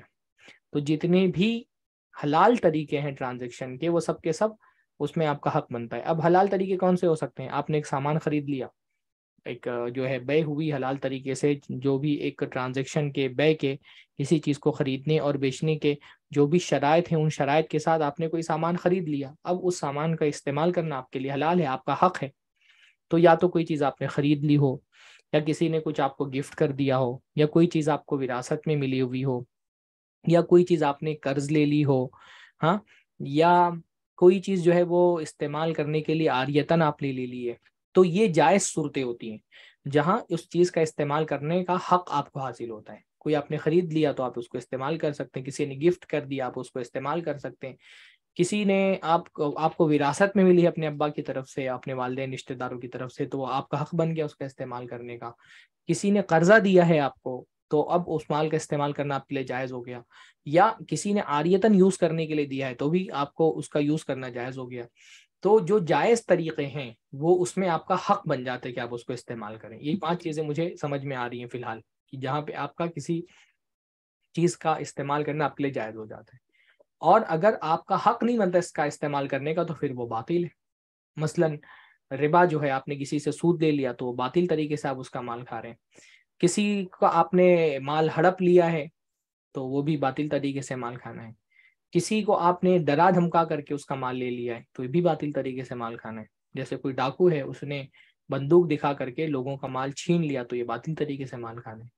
तो जितने भी हलाल तरीके हैं ट्रांजेक्शन के वो सब के सब उसमें आपका हक बनता है अब हलाल तरीके कौन से हो सकते हैं आपने एक सामान खरीद लिया एक जो है बय हुई हलाल तरीके से जो भी एक ट्रांजेक्शन के बय के किसी चीज़ को ख़रीदने और बेचने के जो भी शराय हैं उन शराय के साथ आपने कोई सामान ख़रीद लिया अब उस सामान का इस्तेमाल करना आपके लिए हलाल है आपका हक है तो या तो कोई चीज़ आपने ख़रीद ली हो या किसी ने कुछ आपको गिफ्ट कर दिया हो या कोई चीज़ आपको विरासत में मिली हुई हो या कोई चीज़ आपने कर्ज ले ली हो हाँ या कोई चीज़ जो है वो इस्तेमाल करने के लिए आर्यतन आपने ले ली है तो ये जायज सूरतें होती हैं जहां उस चीज का इस्तेमाल करने का हक आपको हासिल होता है कोई आपने खरीद लिया तो आप उसको इस्तेमाल कर सकते हैं किसी ने गिफ्ट कर दिया आप उसको इस्तेमाल कर सकते हैं किसी ने आप आपको विरासत में मिली अपने अब्बा की तरफ से अपने वालदे रिश्तेदारों की तरफ से तो आपका हक बन गया उसका इस्तेमाल करने का किसी ने कर्जा दिया है आपको तो अब उस माल का इस्तेमाल करना आपके लिए जायज़ हो गया या किसी ने आर्यतन यूज़ करने के लिए दिया है तो भी आपको उसका यूज़ करना जायज़ हो गया तो जो जायज तरीके हैं वो उसमें आपका हक बन जाता है कि आप उसको इस्तेमाल करें ये पांच चीजें मुझे समझ में आ रही हैं फिलहाल कि जहाँ पे आपका किसी चीज का इस्तेमाल करना आपके लिए जायज हो जाता है और अगर आपका हक नहीं बनता इसका इस्तेमाल करने का तो फिर वो बातिल है मसलन रिबा जो है आपने किसी से सूद ले लिया तो बातिल तरीके से आप उसका माल खा रहे हैं किसी का आपने माल हड़प लिया है तो वो भी बातिल तरीके से माल खाना है किसी को आपने डरा धमका करके उसका माल ले लिया है तो ये भी बातिल तरीके से माल खाना है जैसे कोई डाकू है उसने बंदूक दिखा करके लोगों का माल छीन लिया तो ये बातिल तरीके से माल खाना है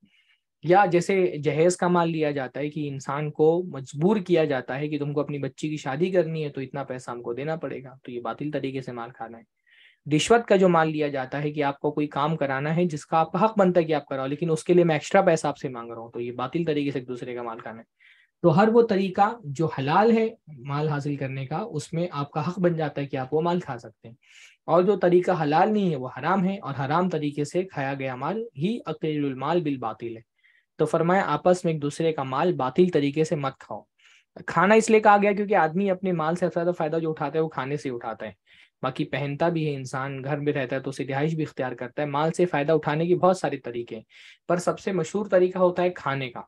या जैसे जहेज का माल लिया जाता है कि इंसान को मजबूर किया जाता है कि तुमको अपनी बच्ची की शादी करनी है तो इतना पैसा हमको देना पड़ेगा तो ये बातिल तरीके से माल खाना है रिश्वत का जो माल लिया जाता है कि आपको कोई काम कराना है जिसका आपका हक बनता है कि आप कराओ लेकिन उसके लिए मैं एक्स्ट्रा पैसा आपसे मांग रहा हूँ तो ये बातिल तरीके से एक दूसरे का माल खाना है तो हर वो तरीका जो हलाल है माल हासिल करने का उसमें आपका हक बन जाता है कि आप वो माल खा सकते हैं और जो तरीका हलाल नहीं है वो हराम है और हराम तरीके से खाया गया माल ही अकेलमाल बिल बातिल है तो फरमाया आपस में एक दूसरे का माल बातिल तरीके से मत खाओ खाना इसलिए कहा गया क्योंकि आदमी अपने माल से ज्यादा फायदा जो उठाता है वो खाने से उठाता है बाकी पहनता भी है इंसान घर में रहता है तो उसे रिहाइश भी इख्तियार करता है माल से फायदा उठाने के बहुत सारे तरीके हैं पर सबसे मशहूर तरीका होता है खाने का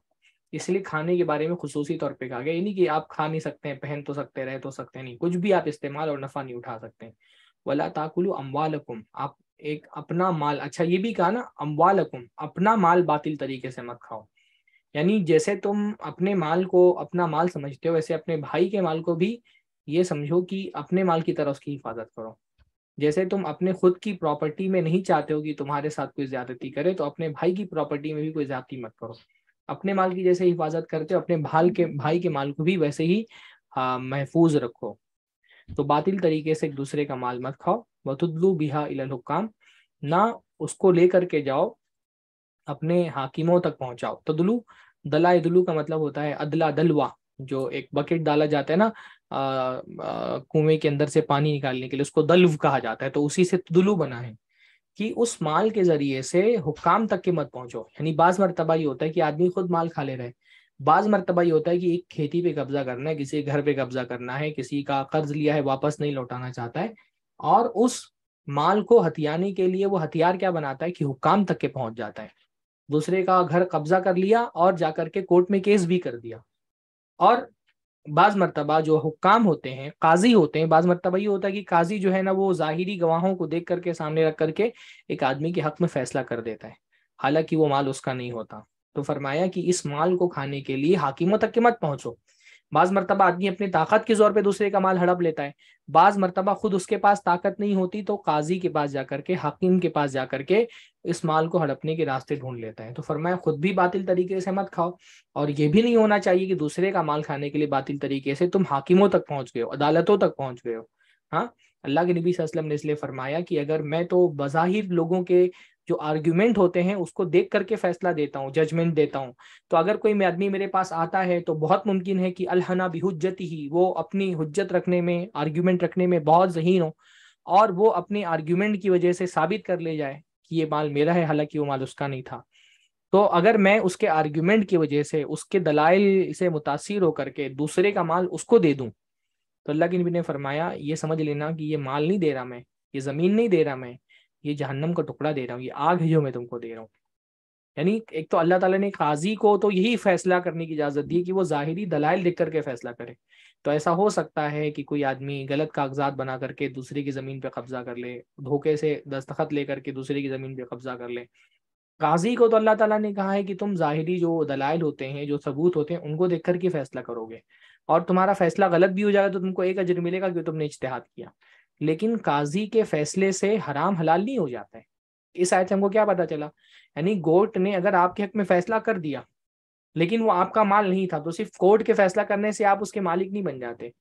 इसलिए खाने के बारे में खसूसी तौर पर कहा गया यानी कि आप खा नहीं सकते हैं पहन तो सकते रह तो सकते नहीं कुछ भी आप इस्तेमाल और नफा नहीं उठा सकते हैं वला ताकुलु अम्बाल आप एक अपना माल अच्छा ये भी कहा ना अम्वालकुम अपना माल बातिल तरीके से मत खाओ यानी जैसे तुम अपने माल को अपना माल समझते हो वैसे अपने भाई के माल को भी ये समझो कि अपने माल की तरह उसकी हिफाजत करो जैसे तुम अपने खुद की प्रॉपर्टी में नहीं चाहते हो कि तुम्हारे साथ कोई ज्यादती करे तो अपने भाई की प्रॉपर्टी में भी कोई ज्यादती मत करो अपने माल की जैसे हिफाजत करते हो अपने भाल के भाई के माल को भी वैसे ही महफूज रखो तो बातिल तरीके से एक दूसरे का माल मत खाओ वतुद्लू बिहा इलाकाम ना उसको लेकर के जाओ अपने हाकिमों तक पहुंचाओ तदलू दला इदलू का मतलब होता है अदला दलवा जो एक बकेट डाला जाता है ना कुएं के अंदर से पानी निकालने के लिए उसको दल्व कहा जाता है तो उसी से तदलू बना है कि उस माल के जरिए से हुक्काम तक के मत पहुंचो यानी बाज मरतबा ये होता है कि आदमी खुद माल खा ले रहे बाज मरतबा ये होता है कि एक खेती पे कब्जा करना है किसी घर पे कब्जा करना है किसी का कर्ज लिया है वापस नहीं लौटाना चाहता है और उस माल को हथियाने के लिए वो हथियार क्या बनाता है कि हुक्काम तक के पहुंच जाता है दूसरे का घर कब्जा कर लिया और जाकर के कोर्ट में केस भी कर दिया और बाज मरतबा जो हुक्म होते हैं काजी होते हैं बाज मरतबा ये होता है कि काजी जो है ना वो ज़ाहिरी गवाहों को देख करके सामने रख करके एक आदमी के हक में फैसला कर देता है हालांकि वो माल उसका नहीं होता तो फरमाया कि इस माल को खाने के लिए हाकिमों तक के मत पहुंचो बाज मरतबा आदमी अपनी ताकत के जोर पे दूसरे का माल हड़प लेता है बाज मरतबा खुद उसके पास ताकत नहीं होती तो काजी के पास जाकर के हकीम के पास जाकर के इस माल को हड़पने के रास्ते ढूंढ लेता है तो फरमाया खुद भी बातिल तरीके से मत खाओ और ये भी नहीं होना चाहिए कि दूसरे का माल खाने के लिए बातिल तरीके से तुम हाकिमों तक पहुंच गए हो अदालतों तक पहुंच गए हो हाँ अल्लाह के नबी वसल्लम ने इसलिए फरमाया कि अगर मैं तो बज़ाहिर लोगों के जो आर्ग्यूमेंट होते हैं उसको देख करके फैसला देता हूँ जजमेंट देता हूँ तो अगर कोई आदमी मेरे पास आता है तो बहुत मुमकिन है कि अलहना बिहुजती ही वो अपनी हजत रखने में आर्ग्यूमेंट रखने में बहुत जहीन हो और वो अपने आर्ग्यूमेंट की वजह से साबित कर ले जाए कि ये माल मेरा है हालांकि वो माल उसका नहीं था तो अगर मैं उसके आर्ग्यूमेंट की वजह से उसके दलाइल से मुतासर होकर के दूसरे का माल उसको दे दूं तो अल्लाह के नबी ने फरमाया ये समझ लेना कि ये माल नहीं दे रहा मैं ये ज़मीन नहीं दे रहा मैं ये जहन्नम का टुकड़ा दे रहा हूँ ये आग है जो मैं तुमको दे रहा हूँ यानी एक तो अल्लाह ताला ने काजी को तो यही फैसला करने की इजाज़त दी कि वो ज़ाहिरी दलाइल देख करके फैसला करे तो ऐसा हो सकता है कि कोई आदमी गलत कागजात बना करके दूसरे की ज़मीन पे कब्ज़ा कर ले धोखे से दस्तखत ले करके दूसरे की ज़मीन पे कब्ज़ा कर ले काजी को तो अल्लाह ताला ने कहा है कि तुम ज़ाहिरी जो दलाइल होते हैं जो सबूत होते हैं उनको देख करके फैसला करोगे और तुम्हारा फैसला गलत भी हो जाएगा तो तुमको एक अजर मिलेगा कि तुमने इश्तेहाद किया लेकिन काजी के फैसले से हराम हलाल नहीं हो जाता है इस आयत से हमको क्या पता चला यानी कोर्ट ने अगर आपके हक में फैसला कर दिया लेकिन वो आपका माल नहीं था तो सिर्फ कोर्ट के फैसला करने से आप उसके मालिक नहीं बन जाते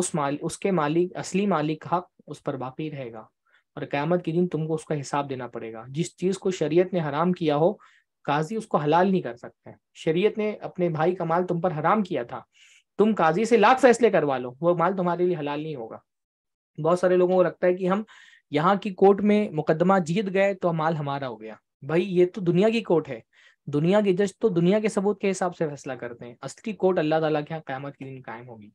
उस माल उसके मालिक असली मालिक हक उस पर बाकी रहेगा और क्यामत के दिन तुमको उसका हिसाब देना पड़ेगा जिस चीज को शरीयत ने हराम किया हो काजी उसको हलाल नहीं कर सकते शरीयत ने अपने भाई का माल तुम पर हराम किया था तुम काजी से लाख फैसले करवा लो वो माल तुम्हारे लिए हलाल नहीं होगा बहुत सारे लोगों को लगता है कि हम यहाँ की कोर्ट में मुकदमा जीत गए तो माल हमारा हो गया भाई ये तो दुनिया की कोर्ट है दुनिया के जज तो दुनिया के सबूत के हिसाब से फैसला करते हैं असली कोर्ट अल्लाह ताला के यहाँ क्यामत के दिन कायम होगी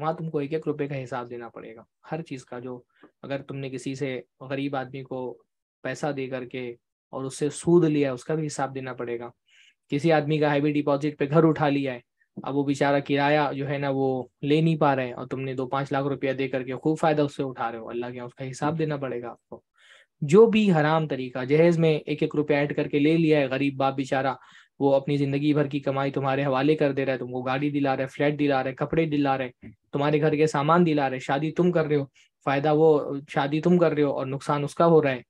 वहां तुमको एक एक रुपए का हिसाब देना पड़ेगा हर चीज का जो अगर तुमने किसी से गरीब आदमी को पैसा दे करके और उससे सूद लिया है उसका भी हिसाब देना पड़ेगा किसी आदमी का हैवी डिपॉजिट पे घर उठा लिया है अब वो बेचारा किराया जो है ना वो ले नहीं पा रहे हैं और तुमने दो पांच लाख रुपया दे करके खूब फायदा उससे उठा रहे हो अल्लाह के उसका हिसाब हम्म। देना पड़ेगा आपको जो भी हराम तरीका जहेज में एक एक रुपया ऐड करके ले लिया है गरीब बाप बेचारा वो अपनी जिंदगी भर की कमाई तुम्हारे हवाले कर दे रहा है तुमको गाड़ी दिला रहे फ्लैट दिला रहे है कपड़े दिला रहे तुम्हारे घर के सामान दिला रहे शादी तुम कर रहे हो फायदा वो शादी तुम कर रहे हो और नुकसान उसका हो रहा है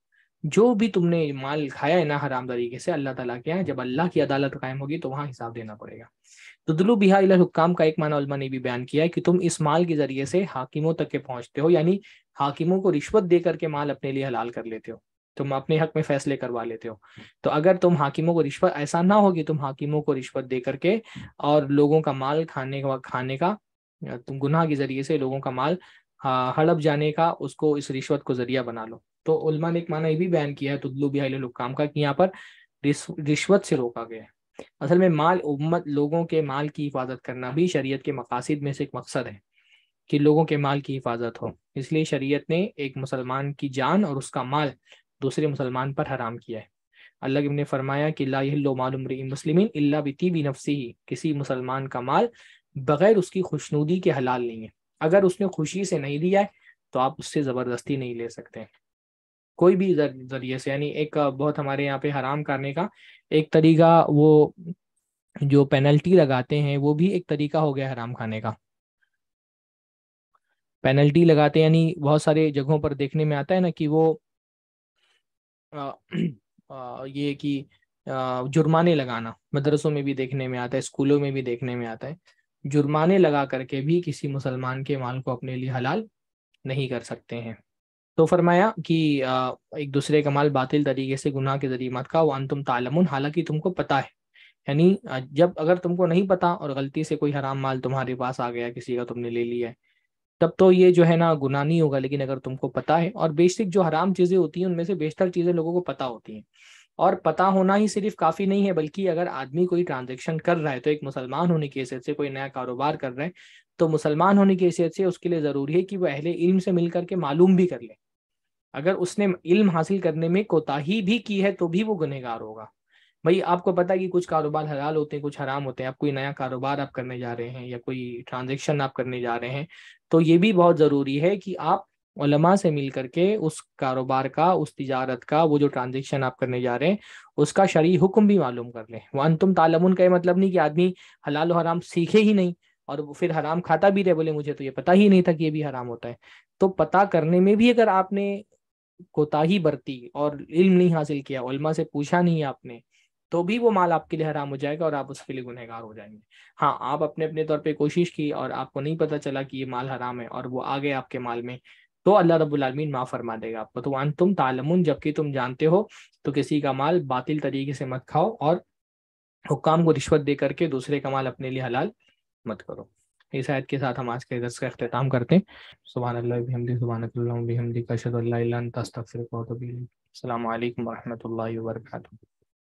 जो भी तुमने माल खाया है ना हराम तरीके से अल्लाह तला के यहाँ जब अल्लाह की अदालत कायम होगी तो वहां हिसाब देना पड़ेगा दुदलू बिहा इला हुक्काम का एक माना उलमा ने भी बयान किया है कि तुम इस माल के जरिए से हाकिमों तक के पहुंचते हो यानी हाकिमों को रिश्वत दे करके माल अपने लिए हलाल कर लेते हो तुम अपने हक में फैसले करवा लेते हो तो अगर तुम हाकिमों को रिश्वत ऐसा ना हो कि तुम हाकिमों को रिश्वत दे करके और लोगों का माल खाने का खाने का तुम गुनाह के जरिए से लोगों का माल हड़प जाने का उसको इस रिश्वत को जरिया बना लो तो उलमा ने एक माना ये भी बयान किया है तुदलू बिहाल काम का कि यहाँ पर रिश्वत से रोका गया है असल में माल उम्मत लोगों के माल की हिफाजत करना भी शरीयत के मकासद में से एक मकसद है कि लोगों के माल की हिफाजत हो इसलिए शरीयत ने एक मुसलमान की जान और उसका माल दूसरे मुसलमान पर हराम किया है अल्लाह ने फरमाया कि लामालमसलिमिन अल्ला भी नफसी ही किसी मुसलमान का माल बगैर उसकी खुशनुदी के हलाल नहीं है अगर उसने खुशी से नहीं दिया है तो आप उससे ज़बरदस्ती नहीं ले सकते कोई भी जरिए से यानी एक बहुत हमारे यहाँ पे हराम करने का एक तरीका वो जो पेनल्टी लगाते हैं वो भी एक तरीका हो गया हराम खाने का पेनल्टी लगाते यानी बहुत सारे जगहों पर देखने में आता है ना कि वो आ, आ, ये कि जुर्माने लगाना मदरसों में भी देखने में आता है स्कूलों में भी देखने में आता है जुर्माने लगा करके भी किसी मुसलमान के माल को अपने लिए हलाल नहीं कर सकते हैं तो फरमाया कि एक दूसरे का माल बातिल तरीके से गुनाह के जरिए का वन तुम तालमुन हालांकि तुमको पता है यानी जब अगर तुमको नहीं पता और गलती से कोई हराम माल तुम्हारे पास आ गया किसी का तुमने ले लिया है तब तो ये जो है ना गुनाह नहीं होगा लेकिन अगर तुमको पता है और बेसिक जो हराम चीज़ें होती हैं उनमें से बेशतर चीज़ें लोगों को पता होती हैं और पता होना ही सिर्फ काफ़ी नहीं है बल्कि अगर आदमी कोई ट्रांजेक्शन कर रहा है तो एक मुसलमान होने की हैसियत से कोई नया कारोबार कर रहा है तो मुसलमान होने की हैसियत से उसके लिए ज़रूरी है कि वह अहले इल्म से मिल करके मालूम भी कर ले अगर उसने इल्म हासिल करने में कोताही भी की है तो भी वो गुनहगार होगा भाई आपको पता है कि कुछ कारोबार हलाल होते हैं कुछ हराम होते हैं आप कोई नया कारोबार आप करने जा रहे हैं या कोई ट्रांजेक्शन आप करने जा रहे हैं तो ये भी बहुत ज़रूरी है कि आप उलमा से मिल करके उस कारोबार का उस तिजारत का वो जो ट्रांजेक्शन आप करने जा रहे हैं उसका शरी हुक्म भी मालूम कर लें वह अंतुम तालमुन का मतलब नहीं कि आदमी हलाल हराम सीखे ही नहीं और फिर हराम खाता भी रहे बोले मुझे तो ये पता ही नहीं था कि ये भी हराम होता है तो पता करने में भी अगर आपने कोताही बरती और इल्म नहीं हासिल किया उलमा से पूछा नहीं आपने तो भी वो माल आपके लिए हराम हो जाएगा और आप उसके लिए गुनहगार हो जाएंगे हाँ आप अपने अपने तौर पे कोशिश की और आपको नहीं पता चला कि ये माल हराम है और वो आ गए आपके माल में तो अल्लाह रबालमीन माफ़ फरमा देगा आपको तो वन तुम तालमुन जबकि तुम जानते हो तो किसी का माल बातिल तरीके से मत खाओ और हुक्काम को रिश्वत दे करके दूसरे का माल अपने लिए हलाल मत करो इस आयत के साथ हम आज के दर्ज का अख्ताम करते हैं सुबह सुबह अल्लाह तस्तफ़िर वर्का